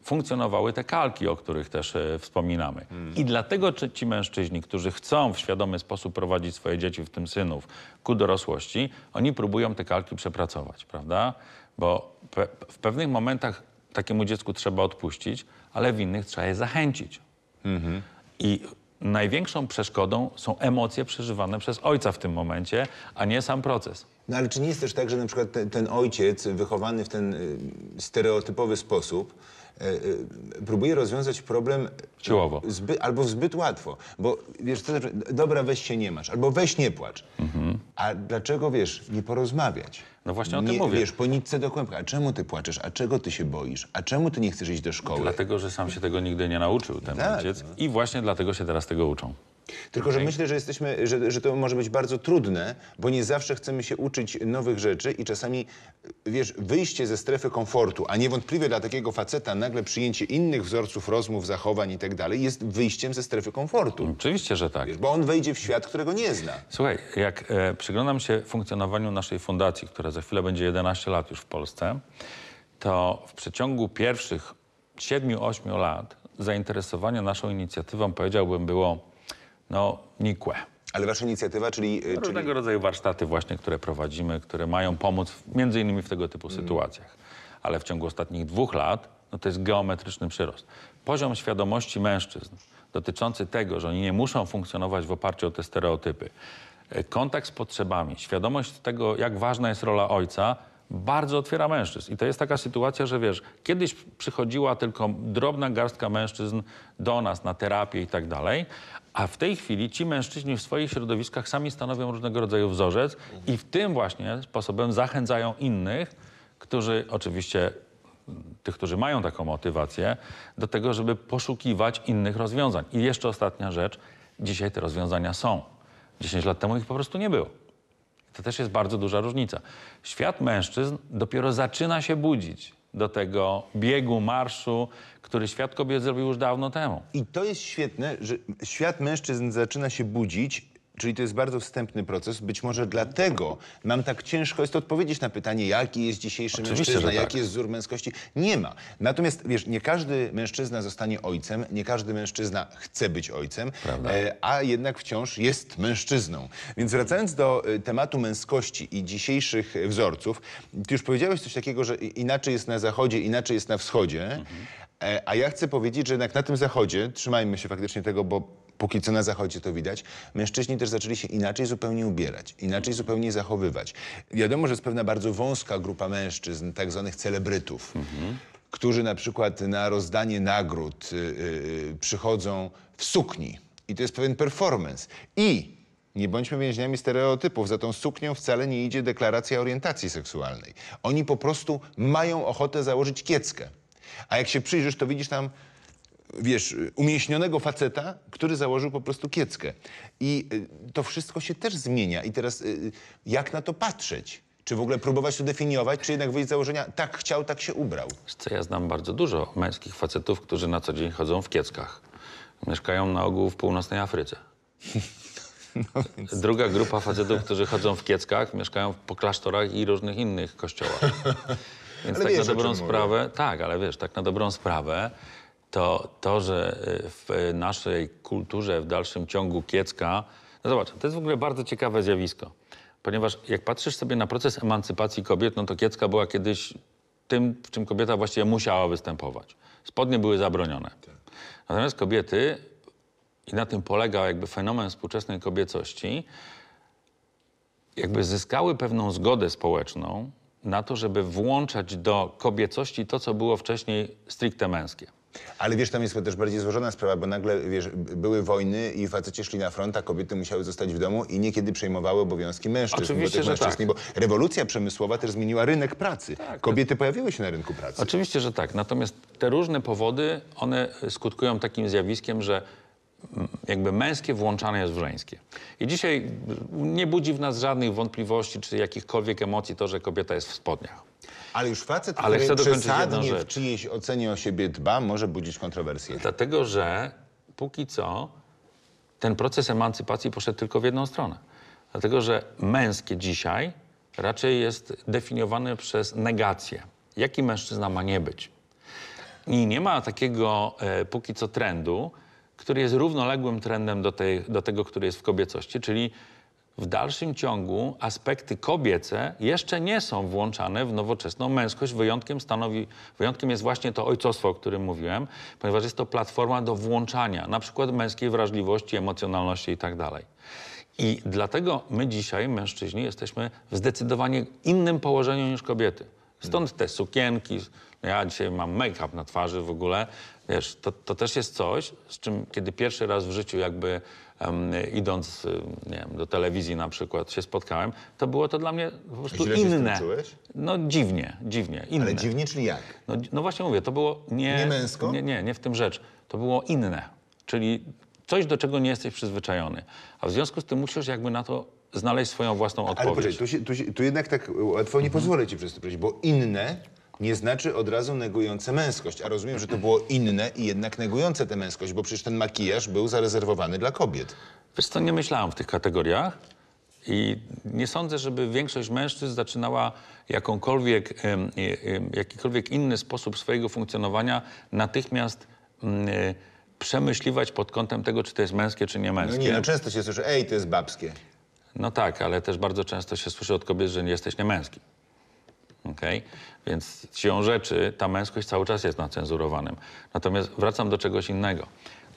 funkcjonowały te kalki, o których też e, wspominamy. Mm. I dlatego ci mężczyźni, którzy chcą w świadomy sposób prowadzić swoje dzieci, w tym synów, ku dorosłości, oni próbują te kalki przepracować, prawda? Bo pe w pewnych momentach takiemu dziecku trzeba odpuścić, ale w innych trzeba je zachęcić. Mm -hmm. I największą przeszkodą są emocje przeżywane przez ojca w tym momencie, a nie sam proces. No ale czy nie jest też tak, że na przykład ten, ten ojciec wychowany w ten y, stereotypowy sposób E, e, próbuje rozwiązać problem Siłowo. Zby, albo zbyt łatwo. Bo wiesz, to znaczy, dobra, weź się nie masz, albo weź nie płacz. Mhm. A dlaczego, wiesz, nie porozmawiać? No właśnie o tym mówię. Wiesz, po nitce do kłębka. A czemu ty płaczesz? A czego ty się boisz? A czemu ty nie chcesz iść do szkoły? Dlatego, że sam się tego nigdy nie nauczył, ten tak. ojciec. I właśnie dlatego się teraz tego uczą. Tylko, że myślę, że jesteśmy, że, że to może być bardzo trudne, bo nie zawsze chcemy się uczyć nowych rzeczy i czasami, wiesz, wyjście ze strefy komfortu, a niewątpliwie dla takiego faceta nagle przyjęcie innych wzorców rozmów, zachowań i tak dalej jest wyjściem ze strefy komfortu. Oczywiście, że tak. Wiesz, bo on wejdzie w świat, którego nie zna. Słuchaj, jak e, przyglądam się funkcjonowaniu naszej fundacji, która za chwilę będzie 11 lat już w Polsce, to w przeciągu pierwszych 7-8 lat zainteresowanie naszą inicjatywą, powiedziałbym, było no, nikłe. Ale wasza inicjatywa, e, czyli... Różnego rodzaju warsztaty właśnie, które prowadzimy, które mają pomóc między innymi w tego typu mm. sytuacjach. Ale w ciągu ostatnich dwóch lat no, to jest geometryczny przyrost. Poziom świadomości mężczyzn dotyczący tego, że oni nie muszą funkcjonować w oparciu o te stereotypy, e, kontakt z potrzebami, świadomość tego, jak ważna jest rola ojca, bardzo otwiera mężczyzn. I to jest taka sytuacja, że wiesz, kiedyś przychodziła tylko drobna garstka mężczyzn do nas na terapię i tak dalej, a w tej chwili ci mężczyźni w swoich środowiskach sami stanowią różnego rodzaju wzorzec i w tym właśnie sposobem zachęcają innych, którzy oczywiście tych, którzy mają taką motywację, do tego, żeby poszukiwać innych rozwiązań. I jeszcze ostatnia rzecz. Dzisiaj te rozwiązania są. 10 lat temu ich po prostu nie było. To też jest bardzo duża różnica. Świat mężczyzn dopiero zaczyna się budzić do tego biegu, marszu, który świat kobiet zrobił już dawno temu. I to jest świetne, że świat mężczyzn zaczyna się budzić Czyli to jest bardzo wstępny proces. Być może dlatego nam tak ciężko jest odpowiedzieć na pytanie, jaki jest dzisiejszy Oczywiście, mężczyzna, tak. jaki jest wzór męskości. Nie ma. Natomiast wiesz, nie każdy mężczyzna zostanie ojcem, nie każdy mężczyzna chce być ojcem, e, a jednak wciąż jest mężczyzną. Więc wracając do e, tematu męskości i dzisiejszych wzorców, ty już powiedziałeś coś takiego, że inaczej jest na zachodzie, inaczej jest na wschodzie, mhm. E, a ja chcę powiedzieć, że jednak na tym zachodzie, trzymajmy się faktycznie tego, bo póki co na zachodzie to widać, mężczyźni też zaczęli się inaczej zupełnie ubierać, inaczej zupełnie zachowywać. Wiadomo, że jest pewna bardzo wąska grupa mężczyzn, tak zwanych celebrytów, mhm. którzy na przykład na rozdanie nagród yy, przychodzą w sukni. I to jest pewien performance. I nie bądźmy więźniami stereotypów. Za tą suknią wcale nie idzie deklaracja orientacji seksualnej. Oni po prostu mają ochotę założyć kieckę. A jak się przyjrzysz, to widzisz tam wiesz, umięśnionego faceta, który założył po prostu kieckę. I y, to wszystko się też zmienia. I teraz y, y, jak na to patrzeć? Czy w ogóle próbować to definiować, czy jednak wyjść z założenia, tak chciał, tak się ubrał? Co ja znam bardzo dużo męskich facetów, którzy na co dzień chodzą w kieckach. Mieszkają na ogół w północnej Afryce. <laughs> No więc... Druga grupa facetów, którzy chodzą w kieckach, mieszkają po klasztorach i różnych innych kościołach. <laughs> Więc ale tak wiesz, na dobrą sprawę, mówię. tak, ale wiesz, tak na dobrą sprawę, to to, że e, w e, naszej kulturze w dalszym ciągu kiecka, no zobacz, to jest w ogóle bardzo ciekawe zjawisko, ponieważ jak patrzysz sobie na proces emancypacji kobiet, no to kiecka była kiedyś tym, w czym kobieta właściwie musiała występować. Spodnie były zabronione. Tak. Natomiast kobiety, i na tym polegał jakby fenomen współczesnej kobiecości, jakby zyskały pewną zgodę społeczną, na to, żeby włączać do kobiecości to, co było wcześniej stricte męskie. Ale wiesz, tam jest też bardziej złożona sprawa, bo nagle wiesz, były wojny i faceci szli na front, a kobiety musiały zostać w domu i niekiedy przejmowały obowiązki mężczyzn. Oczywiście, bo że tak. Bo rewolucja przemysłowa też zmieniła rynek pracy. Tak, kobiety to... pojawiły się na rynku pracy. Oczywiście, że tak. Natomiast te różne powody, one skutkują takim zjawiskiem, że jakby męskie włączane jest w żeńskie. I dzisiaj nie budzi w nas żadnych wątpliwości czy jakichkolwiek emocji to, że kobieta jest w spodniach. Ale już facet, Ale który przesadnie w czyjejś ocenie o siebie dba, może budzić kontrowersje. Dlatego, że póki co ten proces emancypacji poszedł tylko w jedną stronę. Dlatego, że męskie dzisiaj raczej jest definiowane przez negację. Jaki mężczyzna ma nie być? I nie ma takiego e, póki co trendu, który jest równoległym trendem do, tej, do tego, który jest w kobiecości, czyli w dalszym ciągu aspekty kobiece jeszcze nie są włączane w nowoczesną męskość. Wyjątkiem, stanowi, wyjątkiem jest właśnie to ojcostwo, o którym mówiłem, ponieważ jest to platforma do włączania na przykład męskiej wrażliwości, emocjonalności itd. Tak I dlatego my dzisiaj, mężczyźni, jesteśmy w zdecydowanie innym położeniu niż kobiety. Stąd te sukienki, ja dzisiaj mam make-up na twarzy w ogóle, wiesz, to, to też jest coś, z czym kiedy pierwszy raz w życiu jakby um, idąc wiem, do telewizji na przykład się spotkałem, to było to dla mnie po prostu Źle inne. Się czułeś? No dziwnie, dziwnie, inne. Ale dziwnie, czyli jak? No, no właśnie mówię, to było nie... Nie męsko? Nie, nie, nie w tym rzecz. To było inne, czyli coś, do czego nie jesteś przyzwyczajony. A w związku z tym musisz jakby na to znaleźć swoją własną odpowiedź. Ale poczekaj, tu, się, tu, się, tu jednak tak łatwo nie mhm. pozwolę ci przestąpić, bo inne nie znaczy od razu negujące męskość, a rozumiem, że to było inne i jednak negujące tę męskość, bo przecież ten makijaż był zarezerwowany dla kobiet. Wiesz co, nie myślałam w tych kategoriach i nie sądzę, żeby większość mężczyzn zaczynała jakąkolwiek, e, jakikolwiek inny sposób swojego funkcjonowania natychmiast mm, e, przemyśliwać pod kątem tego, czy to jest męskie, czy nie no męskie. No nie, no często się słyszy, ej, to jest babskie. No tak, ale też bardzo często się słyszy od kobiet, że nie jesteś niemęski. Okay? Więc siłą rzeczy ta męskość cały czas jest na cenzurowanym. Natomiast wracam do czegoś innego.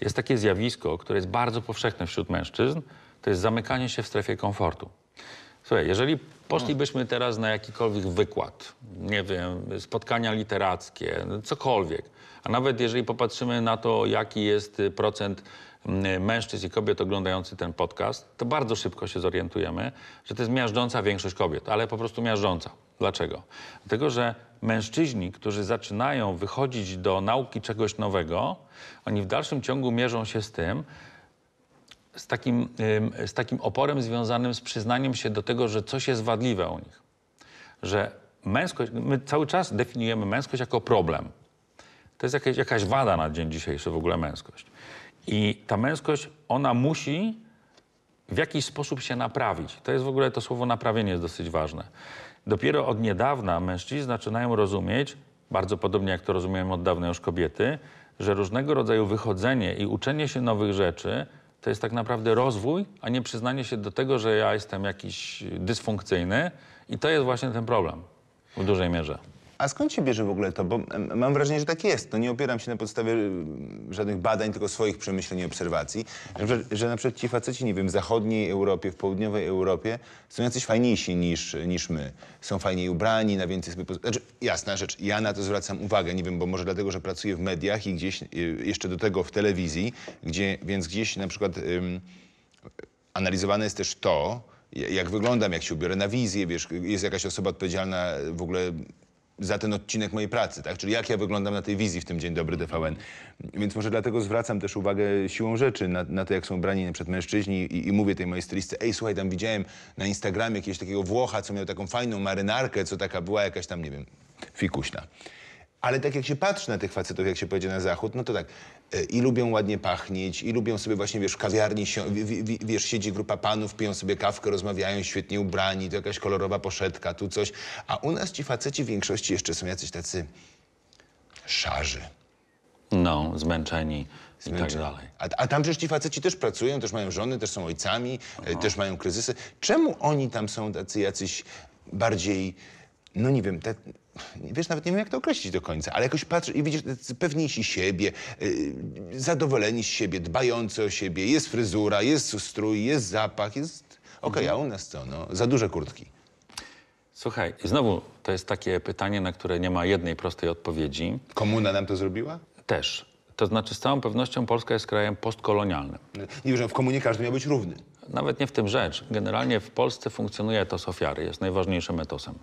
Jest takie zjawisko, które jest bardzo powszechne wśród mężczyzn, to jest zamykanie się w strefie komfortu. Słuchaj, jeżeli poszlibyśmy teraz na jakikolwiek wykład, nie wiem, spotkania literackie, cokolwiek, a nawet jeżeli popatrzymy na to, jaki jest procent mężczyzn i kobiet oglądających ten podcast, to bardzo szybko się zorientujemy, że to jest miażdżąca większość kobiet, ale po prostu miażdżąca. Dlaczego? Dlatego, że mężczyźni, którzy zaczynają wychodzić do nauki czegoś nowego, oni w dalszym ciągu mierzą się z tym, z takim, z takim oporem związanym z przyznaniem się do tego, że coś jest wadliwe u nich. Że męskość, my cały czas definiujemy męskość jako problem. To jest jakaś, jakaś wada na dzień dzisiejszy w ogóle męskość. I ta męskość, ona musi w jakiś sposób się naprawić. To jest w ogóle to słowo naprawienie jest dosyć ważne. Dopiero od niedawna mężczyźni zaczynają rozumieć, bardzo podobnie jak to rozumiem od dawna już kobiety, że różnego rodzaju wychodzenie i uczenie się nowych rzeczy to jest tak naprawdę rozwój, a nie przyznanie się do tego, że ja jestem jakiś dysfunkcyjny i to jest właśnie ten problem w dużej mierze. A skąd się bierze w ogóle to? Bo mam wrażenie, że tak jest. No nie opieram się na podstawie żadnych badań, tylko swoich przemyśleń i obserwacji, że, że na przykład ci faceci, nie wiem, w zachodniej Europie, w południowej Europie są jacyś fajniejsi niż, niż my. Są fajniej ubrani, na więcej sobie... Znaczy, jasna rzecz, ja na to zwracam uwagę, nie wiem, bo może dlatego, że pracuję w mediach i gdzieś, y, jeszcze do tego w telewizji, gdzie, więc gdzieś na przykład ym, analizowane jest też to, jak wyglądam, jak się ubiorę na wizję, wiesz, jest jakaś osoba odpowiedzialna w ogóle za ten odcinek mojej pracy, tak? Czyli jak ja wyglądam na tej wizji w tym Dzień Dobry TVN. Więc może dlatego zwracam też uwagę siłą rzeczy na, na to, jak są brani na przykład mężczyźni i, i mówię tej mojej stylistce, ej słuchaj, tam widziałem na Instagramie jakiegoś takiego Włocha, co miał taką fajną marynarkę, co taka była jakaś tam, nie wiem, fikuśna. Ale tak jak się patrzy na tych facetów, jak się pojedzie na zachód, no to tak, e, i lubią ładnie pachnieć, i lubią sobie właśnie, wiesz, w kawiarni, się, w, w, wiesz, siedzi grupa panów, piją sobie kawkę, rozmawiają, świetnie ubrani, to jakaś kolorowa poszetka, tu coś. A u nas ci faceci w większości jeszcze są jacyś tacy szarzy. No, zmęczeni. Zmęczeni. I tak dalej. A, a, tam przecież ci faceci też pracują, też mają żony, też są ojcami, e, też mają kryzysy. Czemu oni tam są tacy jacyś bardziej no nie wiem, te, wiesz, nawet nie wiem, jak to określić do końca, ale jakoś patrzysz i widzisz, pewniejsi siebie, yy, zadowoleni z siebie, dbający o siebie, jest fryzura, jest strój, jest zapach, jest... Okej, okay, mhm. a u nas co, no, za duże kurtki. Słuchaj, znowu to jest takie pytanie, na które nie ma jednej prostej odpowiedzi. Komuna nam to zrobiła? Też. To znaczy z całą pewnością Polska jest krajem postkolonialnym. Nie wiem, w komunie każdy miał być równy. Nawet nie w tym rzecz. Generalnie w Polsce funkcjonuje etos ofiary, jest najważniejszym etosem.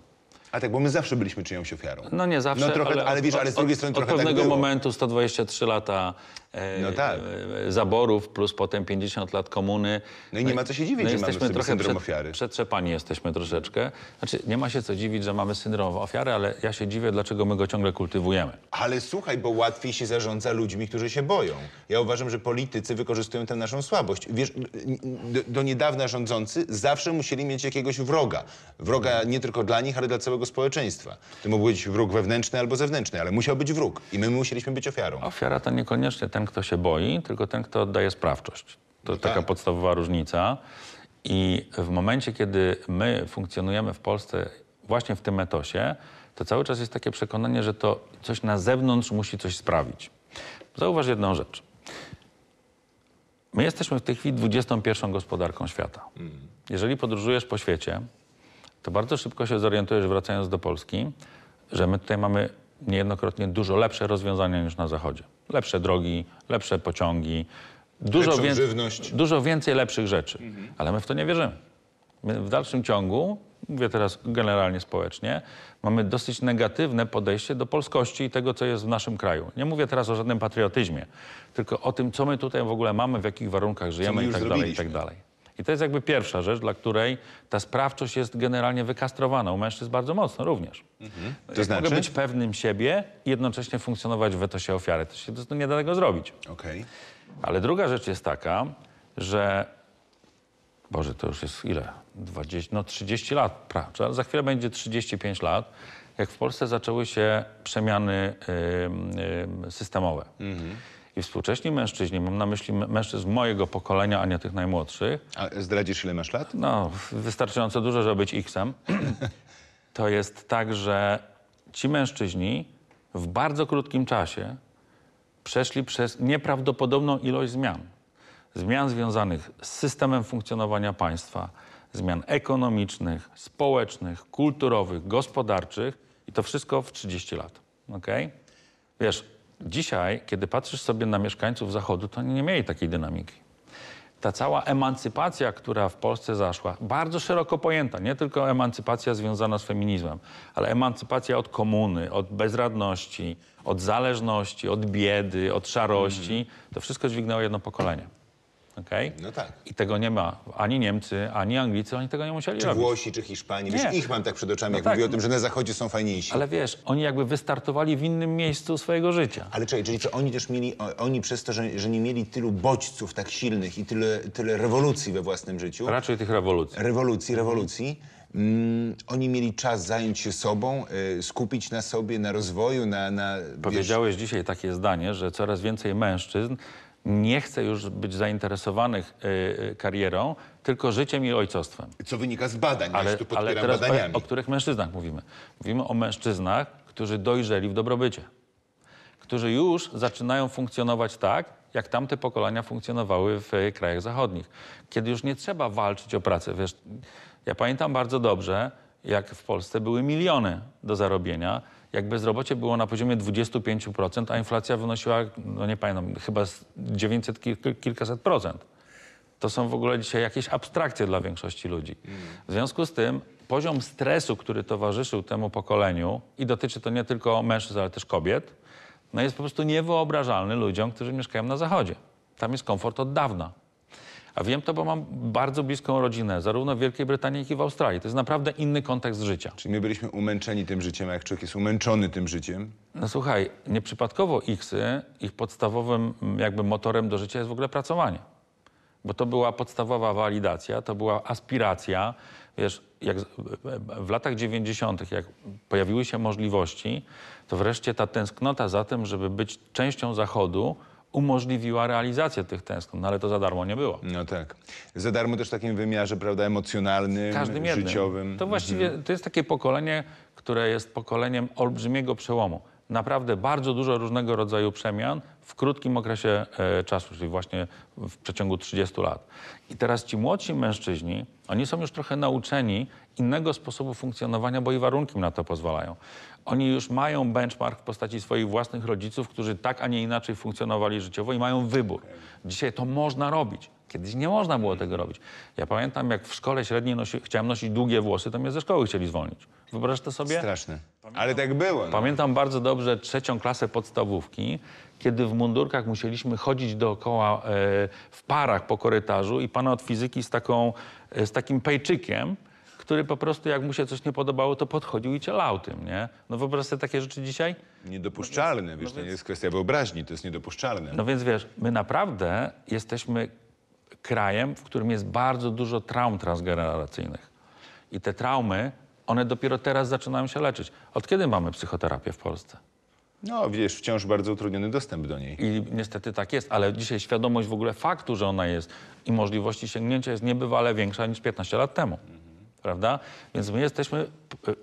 A tak, bo my zawsze byliśmy czyjąś ofiarą. No nie zawsze, no, trochę, ale, ale, wiesz, ale z drugiej strony od, od trochę Od tak pewnego tak momentu, 123 lata E, no tak. E, zaborów, plus potem 50 lat komuny. No i nie ma co się dziwić, no że jesteśmy mamy trochę syndrom ofiary. Przetrzepani jesteśmy troszeczkę. Znaczy, nie ma się co dziwić, że mamy syndrom ofiary, ale ja się dziwię, dlaczego my go ciągle kultywujemy. Ale słuchaj, bo łatwiej się zarządza ludźmi, którzy się boją. Ja uważam, że politycy wykorzystują tę naszą słabość. Wiesz, do, do niedawna rządzący zawsze musieli mieć jakiegoś wroga. Wroga nie tylko dla nich, ale dla całego społeczeństwa. To mógł być wróg wewnętrzny albo zewnętrzny, ale musiał być wróg i my musieliśmy być ofiarą. Ofiara to niekoniecznie ten ten, kto się boi, tylko ten, kto oddaje sprawczość. To tak. taka podstawowa różnica. I w momencie, kiedy my funkcjonujemy w Polsce właśnie w tym etosie, to cały czas jest takie przekonanie, że to coś na zewnątrz musi coś sprawić. Zauważ jedną rzecz. My jesteśmy w tej chwili 21 gospodarką świata. Mhm. Jeżeli podróżujesz po świecie, to bardzo szybko się zorientujesz, wracając do Polski, że my tutaj mamy niejednokrotnie dużo lepsze rozwiązania niż na Zachodzie. Lepsze drogi, lepsze pociągi, dużo, wię... dużo więcej lepszych rzeczy. Mhm. Ale my w to nie wierzymy. My w dalszym ciągu, mówię teraz generalnie społecznie, mamy dosyć negatywne podejście do polskości i tego, co jest w naszym kraju. Nie mówię teraz o żadnym patriotyzmie, tylko o tym, co my tutaj w ogóle mamy, w jakich warunkach żyjemy i tak dalej, i tak dalej. I to jest jakby pierwsza rzecz, dla której ta sprawczość jest generalnie wykastrowana. U mężczyzn bardzo mocno również. Mhm. To Jak znaczy? Mogę być pewnym siebie i jednocześnie funkcjonować w etosie ofiary. To się nie da tego zrobić. Okay. Ale druga rzecz jest taka, że... Boże, to już jest ile? 20, no 30 lat, prawda? Za chwilę będzie 35 lat jak w Polsce zaczęły się przemiany y, y, systemowe. Mhm. I współcześni mężczyźni, mam na myśli mężczyzn mojego pokolenia, a nie tych najmłodszych. A zdradzisz ile masz lat? No, wystarczająco dużo, żeby być X-em. <clears throat> to jest tak, że ci mężczyźni w bardzo krótkim czasie przeszli przez nieprawdopodobną ilość zmian. Zmian związanych z systemem funkcjonowania państwa, zmian ekonomicznych, społecznych, kulturowych, gospodarczych i to wszystko w 30 lat. Okay? Wiesz, Dzisiaj, kiedy patrzysz sobie na mieszkańców Zachodu, to nie mieli takiej dynamiki. Ta cała emancypacja, która w Polsce zaszła, bardzo szeroko pojęta, nie tylko emancypacja związana z feminizmem, ale emancypacja od komuny, od bezradności, od zależności, od biedy, od szarości, mhm. to wszystko dźwignęło jedno pokolenie. Okay? No tak. I tego nie ma. Ani Niemcy, ani Anglicy, oni tego nie musieli czy robić. Czy Włosi, czy Hiszpanii. Wiesz, ich mam tak przed oczami, no jak tak, mówię o tym, że na Zachodzie są fajniejsi. Ale wiesz, oni jakby wystartowali w innym miejscu swojego życia. Ale czekaj, czyli czy oni też mieli, oni przez to, że, że nie mieli tylu bodźców tak silnych i tyle, tyle rewolucji we własnym życiu. Raczej tych rewolucji. Rewolucji, rewolucji. Mm, oni mieli czas zająć się sobą, y, skupić na sobie, na rozwoju, na... na Powiedziałeś wiesz... dzisiaj takie zdanie, że coraz więcej mężczyzn nie chce już być zainteresowanych y, y, karierą, tylko życiem i ojcostwem. Co wynika z badań, ale, ja tu ale teraz badaniami. O, o których mężczyznach mówimy? Mówimy o mężczyznach, którzy dojrzeli w dobrobycie, którzy już zaczynają funkcjonować tak, jak tamte pokolenia funkcjonowały w y, krajach zachodnich, kiedy już nie trzeba walczyć o pracę. Wiesz, ja pamiętam bardzo dobrze, jak w Polsce były miliony do zarobienia jak bezrobocie było na poziomie 25%, a inflacja wynosiła, no nie pamiętam, chyba 900 kilkaset procent. To są w ogóle dzisiaj jakieś abstrakcje dla większości ludzi. Mm. W związku z tym poziom stresu, który towarzyszył temu pokoleniu i dotyczy to nie tylko mężczyzn, ale też kobiet, no jest po prostu niewyobrażalny ludziom, którzy mieszkają na Zachodzie. Tam jest komfort od dawna. A wiem to, bo mam bardzo bliską rodzinę, zarówno w Wielkiej Brytanii, jak i w Australii. To jest naprawdę inny kontekst życia. Czyli my byliśmy umęczeni tym życiem, a jak człowiek jest umęczony tym życiem? No słuchaj, nieprzypadkowo Xy, ich podstawowym jakby motorem do życia jest w ogóle pracowanie. Bo to była podstawowa walidacja, to była aspiracja. Wiesz, jak w latach 90., jak pojawiły się możliwości, to wreszcie ta tęsknota za tym, żeby być częścią Zachodu, umożliwiła realizację tych tęsknot, no ale to za darmo nie było. No tak. Za darmo też w takim wymiarze prawda, emocjonalnym, Każdym życiowym. To właściwie mhm. to jest takie pokolenie, które jest pokoleniem olbrzymiego przełomu. Naprawdę bardzo dużo różnego rodzaju przemian w krótkim okresie e, czasu, czyli właśnie w przeciągu 30 lat. I teraz ci młodsi mężczyźni, oni są już trochę nauczeni innego sposobu funkcjonowania, bo i warunki na to pozwalają. Oni już mają benchmark w postaci swoich własnych rodziców, którzy tak, a nie inaczej funkcjonowali życiowo i mają wybór. Dzisiaj to można robić. Kiedyś nie można było tego robić. Ja pamiętam, jak w szkole średniej nosi, chciałem nosić długie włosy, to mnie ze szkoły chcieli zwolnić. Wyobraź to sobie? Straszne. Pamiętam, Ale tak było. No. Pamiętam bardzo dobrze trzecią klasę podstawówki, kiedy w mundurkach musieliśmy chodzić dookoła e, w parach po korytarzu i pana od fizyki z, taką, e, z takim pejczykiem, który po prostu jak mu się coś nie podobało, to podchodził i cielał tym, nie? No wyobraź sobie takie rzeczy dzisiaj. Niedopuszczalne, no, wiesz, no to nie jest kwestia wyobraźni, to jest niedopuszczalne. No więc wiesz, my naprawdę jesteśmy krajem, w którym jest bardzo dużo traum transgeneracyjnych. I te traumy, one dopiero teraz zaczynają się leczyć. Od kiedy mamy psychoterapię w Polsce? No, wiesz, wciąż bardzo utrudniony dostęp do niej. I niestety tak jest, ale dzisiaj świadomość w ogóle faktu, że ona jest i możliwości sięgnięcia jest niebywale większa niż 15 lat temu prawda? Więc my jesteśmy,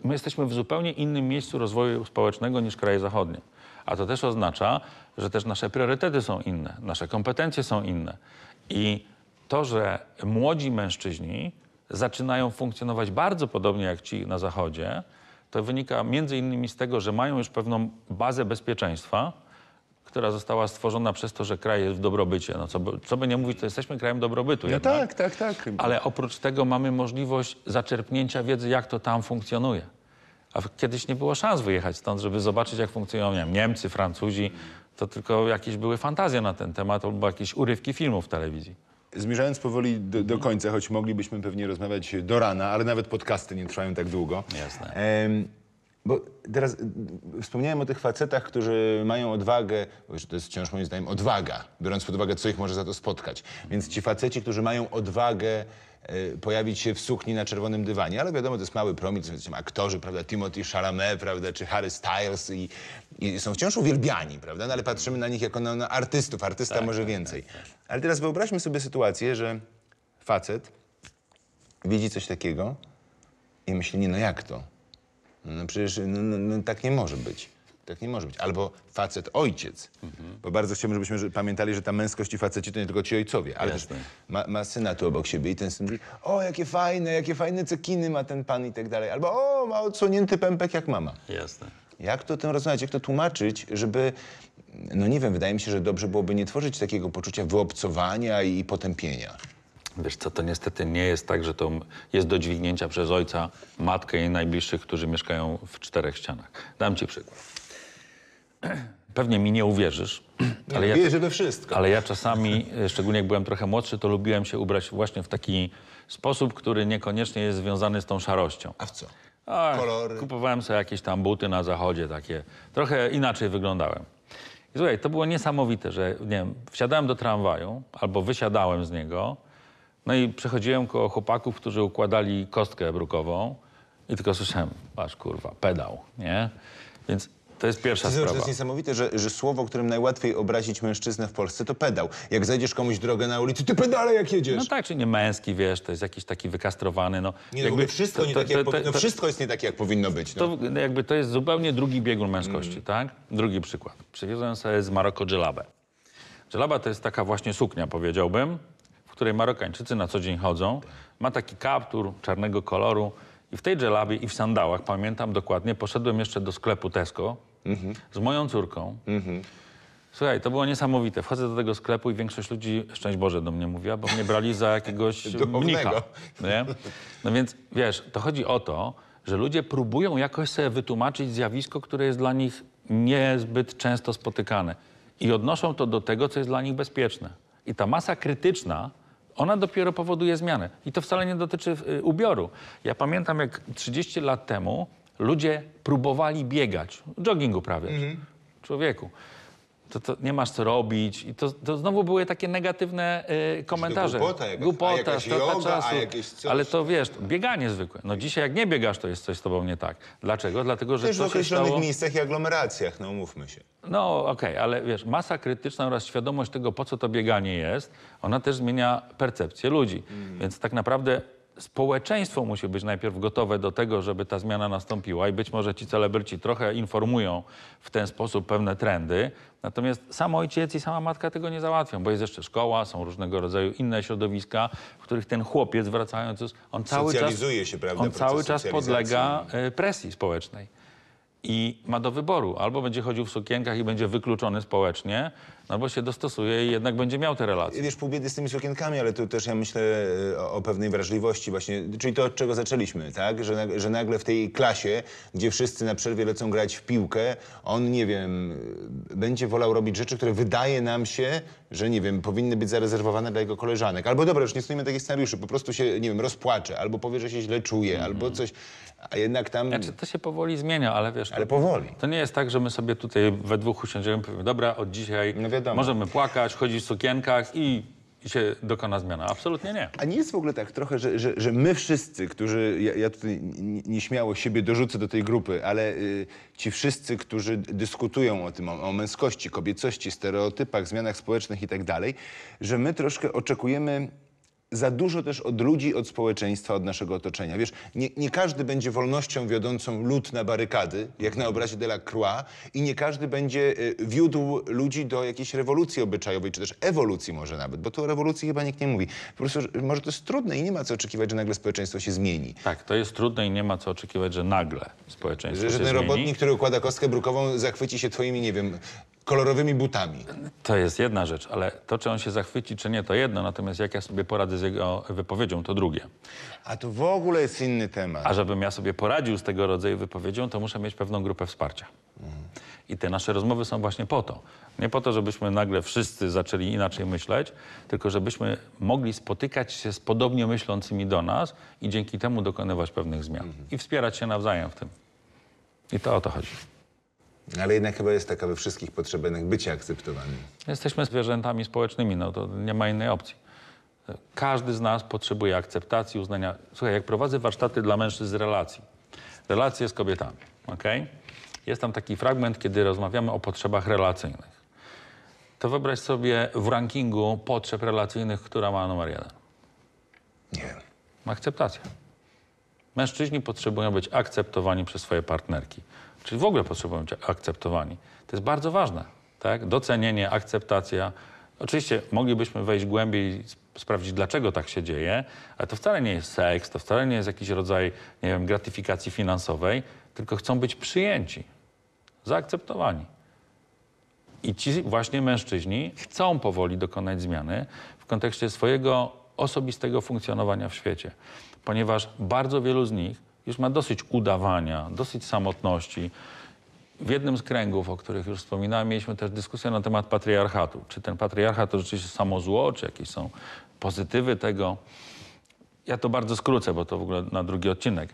my jesteśmy w zupełnie innym miejscu rozwoju społecznego niż kraje zachodnie. A to też oznacza, że też nasze priorytety są inne, nasze kompetencje są inne. I to, że młodzi mężczyźni zaczynają funkcjonować bardzo podobnie jak ci na Zachodzie, to wynika między innymi z tego, że mają już pewną bazę bezpieczeństwa, która została stworzona przez to, że kraj jest w dobrobycie. No co, by, co by nie mówić, to jesteśmy krajem dobrobytu. No tak, tak, tak. Ale oprócz tego mamy możliwość zaczerpnięcia wiedzy, jak to tam funkcjonuje. A kiedyś nie było szans wyjechać stąd, żeby zobaczyć, jak funkcjonują nie wiem, Niemcy, Francuzi. To tylko jakieś były fantazje na ten temat albo jakieś urywki filmów w telewizji. Zmierzając powoli do, do końca, choć moglibyśmy pewnie rozmawiać do rana, ale nawet podcasty nie trwają tak długo. Jasne. Ehm, bo teraz y, wspomniałem o tych facetach, którzy mają odwagę, bo to jest wciąż moim zdaniem odwaga, biorąc pod uwagę, co ich może za to spotkać. Więc ci faceci, którzy mają odwagę y, pojawić się w sukni na czerwonym dywanie, ale wiadomo, to jest mały promil, to są aktorzy, prawda, Timothy Chalamet, prawda, czy Harry Styles i, i są wciąż uwielbiani, prawda, no, ale patrzymy na nich jako na, na artystów, artysta tak, może tak, więcej. Tak, tak. ale teraz wyobraźmy sobie sytuację, że facet widzi coś takiego i myśli, nie, no jak to? No przecież no, no, no, tak nie może być. Tak nie może być. Albo facet ojciec. Bo bardzo chciałbym, żebyśmy pamiętali, że ta męskość i faceci to nie tylko ci ojcowie, ale też ma, ma syna tu obok siebie i ten syn mówi, o jakie fajne, jakie fajne cekiny ma ten pan i tak dalej. Albo o, ma odsunięty pępek jak mama. Jasne. Jak to o tym rozmawiać, jak to tłumaczyć, żeby, no nie wiem, wydaje mi się, że dobrze byłoby nie tworzyć takiego poczucia wyobcowania i potępienia. Wiesz co, to niestety nie jest tak, że to jest do dźwignięcia przez ojca, matkę i najbliższych, którzy mieszkają w czterech ścianach. Dam ci przykład. <clears throat> Pewnie mi nie uwierzysz, ale ja, Wierzę we wszystko. ale ja czasami, e, szczególnie jak byłem trochę młodszy, to lubiłem się ubrać właśnie w taki sposób, który niekoniecznie jest związany z tą szarością. A w co? A, Kolory. Kupowałem sobie jakieś tam buty na zachodzie takie. Trochę inaczej wyglądałem. I słuchaj, to było niesamowite, że nie wiem, wsiadałem do tramwaju albo wysiadałem z niego no i przechodziłem koło chłopaków, którzy układali kostkę brukową i tylko słyszałem, patrz kurwa, pedał, nie? Więc to jest pierwsza Zresztą, sprawa. To jest niesamowite, że, że słowo, którym najłatwiej obrazić mężczyznę w Polsce to pedał. Jak zajdziesz komuś drogę na ulicy, ty pedale jak jedziesz. No tak, czy nie męski, wiesz, to jest jakiś taki wykastrowany, no. Nie, no jakby, wszystko, to, nie to, tak, to, jak to, no, wszystko jest nie takie, jak powinno być. No. To, no jakby to jest zupełnie drugi biegun męskości, mm. tak? Drugi przykład. Przywiozłem sobie z Maroko dżelabę. Dżelaba to jest taka właśnie suknia, powiedziałbym, której Marokańczycy na co dzień chodzą. Ma taki kaptur czarnego koloru i w tej dżelabie i w sandałach, pamiętam dokładnie, poszedłem jeszcze do sklepu Tesco mhm. z moją córką. Mhm. Słuchaj, to było niesamowite. Wchodzę do tego sklepu i większość ludzi, szczęść Boże, do mnie mówiła, bo mnie brali za jakiegoś <laughs> mnicha. Nie? No więc, wiesz, to chodzi o to, że ludzie próbują jakoś sobie wytłumaczyć zjawisko, które jest dla nich niezbyt często spotykane. I odnoszą to do tego, co jest dla nich bezpieczne. I ta masa krytyczna, ona dopiero powoduje zmianę. I to wcale nie dotyczy y, ubioru. Ja pamiętam, jak 30 lat temu ludzie próbowali biegać, joggingu prawie, mhm. człowieku to, to nie masz co robić. I to, to znowu były takie negatywne y, znaczy, komentarze. Głupota, jakaś, głupota jakaś joga, Coś... Ale to wiesz, bieganie zwykłe. No dzisiaj jak nie biegasz, to jest coś z tobą nie tak. Dlaczego? Dlatego, że Też w określonych stało... miejscach i aglomeracjach, no mówmy się. No okej, okay, ale wiesz, masa krytyczna oraz świadomość tego, po co to bieganie jest, ona też zmienia percepcję ludzi. Mm. Więc tak naprawdę społeczeństwo musi być najpierw gotowe do tego, żeby ta zmiana nastąpiła i być może ci celebryci trochę informują w ten sposób pewne trendy, natomiast sam ojciec i sama matka tego nie załatwią, bo jest jeszcze szkoła, są różnego rodzaju inne środowiska, w których ten chłopiec wracając, on cały czas, się, prawda, on cały czas podlega y, presji społecznej i ma do wyboru. Albo będzie chodził w sukienkach i będzie wykluczony społecznie, albo no się dostosuje i jednak będzie miał te relacje. Wiesz, pół biedy z tymi sukienkami, ale tu też ja myślę e, o, pewnej wrażliwości właśnie, czyli to, od czego zaczęliśmy, tak? Że, że nagle w tej klasie, gdzie wszyscy na przerwie lecą grać w piłkę, on, nie wiem, e, będzie wolał robić rzeczy, które wydaje nam się, że, nie wiem, powinny być zarezerwowane dla jego koleżanek. Albo dobra, już nie stoimy takich scenariuszy, po prostu się, nie wiem, rozpłacze, albo powie, że się źle czuje, mm -hmm. albo mhm. coś. A jednak tam... Znaczy, to się powoli zmienia, ale wiesz... Ale powoli. To nie jest tak, że my sobie tutaj we dwóch usiądziemy i powiemy, dobra, od dzisiaj no możemy płakać, chodzić w sukienkach i i się dokona zmiana. Absolutnie nie. A nie jest w ogóle tak trochę, że, że, że my wszyscy, którzy, ja, ja tutaj nieśmiało siebie dorzucę do tej grupy, ale y, ci wszyscy, którzy dyskutują o tym, o, o męskości, kobiecości, stereotypach, zmianach społecznych i tak dalej, że my troszkę oczekujemy za dużo też od ludzi, od społeczeństwa, od naszego otoczenia. Wiesz, nie, nie, każdy będzie wolnością wiodącą lud na barykady, jak na obrazie Delacroix, i nie każdy będzie y, wiódł ludzi do jakiejś rewolucji obyczajowej, czy też ewolucji może nawet, bo tu o rewolucji chyba nikt nie mówi. Po prostu może to jest trudne i nie ma co oczekiwać, że nagle społeczeństwo się zmieni. Tak, to jest trudne i nie ma co oczekiwać, że nagle społeczeństwo że, się zmieni. Że ten robotnik, który układa kostkę brukową, zachwyci się twoimi, nie wiem, kolorowymi butami. To jest jedna rzecz, ale to, czy on się zachwyci, czy nie, to jedno. Natomiast jak ja sobie poradzę z jego wypowiedzią, to drugie. A to w ogóle jest inny temat. A żebym ja sobie poradził z tego rodzaju wypowiedzią, to muszę mieć pewną grupę wsparcia. Mhm. I te nasze rozmowy są właśnie po to. Nie po to, żebyśmy nagle wszyscy zaczęli inaczej myśleć, tylko żebyśmy mogli spotykać się z podobnie myślącymi do nas i dzięki temu dokonywać pewnych zmian. Mhm. I wspierać się nawzajem w tym. I to o to chodzi. Ale jednak chyba jest taka we wszystkich potrzebnych jednak bycia akceptowanym. Jesteśmy zwierzętami społecznymi, no to nie ma innej opcji. Każdy z nas potrzebuje akceptacji, uznania. Słuchaj, jak prowadzę warsztaty dla mężczyzn z relacji, relacje z kobietami, ok? Jest tam taki fragment, kiedy rozmawiamy o potrzebach relacyjnych. To wyobraź sobie w rankingu potrzeb relacyjnych, która ma numer jeden. Nie. Akceptacja. Mężczyźni potrzebują być akceptowani przez swoje partnerki. Czy w ogóle potrzebują być akceptowani. To jest bardzo ważne. Tak? Docenienie, akceptacja. Oczywiście moglibyśmy wejść głębiej sprawdzić, dlaczego tak się dzieje, ale to wcale nie jest seks, to wcale nie jest jakiś rodzaj, nie wiem, gratyfikacji finansowej, tylko chcą być przyjęci, zaakceptowani. I ci właśnie mężczyźni chcą powoli dokonać zmiany w kontekście swojego osobistego funkcjonowania w świecie, ponieważ bardzo wielu z nich już ma dosyć udawania, dosyć samotności. W jednym z kręgów, o których już wspominałem, mieliśmy też dyskusję na temat patriarchatu. Czy ten patriarchat to rzeczywiście samo zło, czy jakieś są pozytywy tego. Ja to bardzo skrócę, bo to w ogóle na drugi odcinek.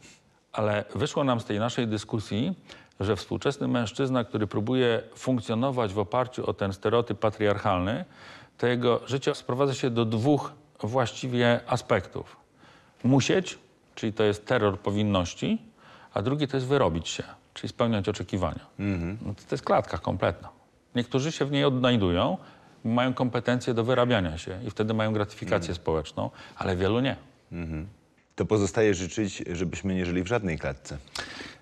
Ale wyszło nam z tej naszej dyskusji, że współczesny mężczyzna, który próbuje funkcjonować w oparciu o ten stereotyp patriarchalny, to jego życie sprowadza się do dwóch właściwie aspektów. Musieć, czyli to jest terror powinności, a drugi to jest wyrobić się, czyli spełniać oczekiwania. Mhm. No to, to jest klatka kompletna. Niektórzy się w niej odnajdują, mają kompetencje do wyrabiania się i wtedy mają gratyfikację mhm. społeczną, ale wielu nie. Mhm. To pozostaje życzyć, żebyśmy nie żyli w żadnej klatce.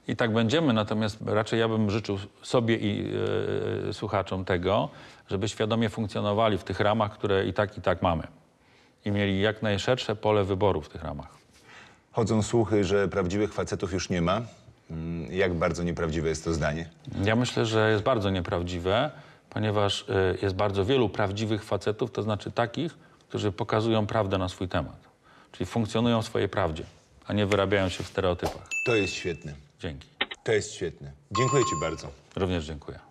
I tak będziemy, natomiast raczej ja bym życzył sobie i yy, słuchaczom tego, żeby świadomie funkcjonowali w tych ramach, które i tak, i tak mamy. I mieli jak najszersze pole wyboru w tych ramach. Chodzą słuchy, że prawdziwych facetów już nie ma. Mm, jak bardzo nieprawdziwe jest to zdanie? Ja myślę, że jest bardzo nieprawdziwe, ponieważ y, jest bardzo wielu prawdziwych facetów, to znaczy takich, którzy pokazują prawdę na swój temat. Czyli funkcjonują w swojej prawdzie, a nie wyrabiają się w stereotypach. To jest świetne. Dzięki. To jest świetne. Dziękuję ci bardzo. Również dziękuję.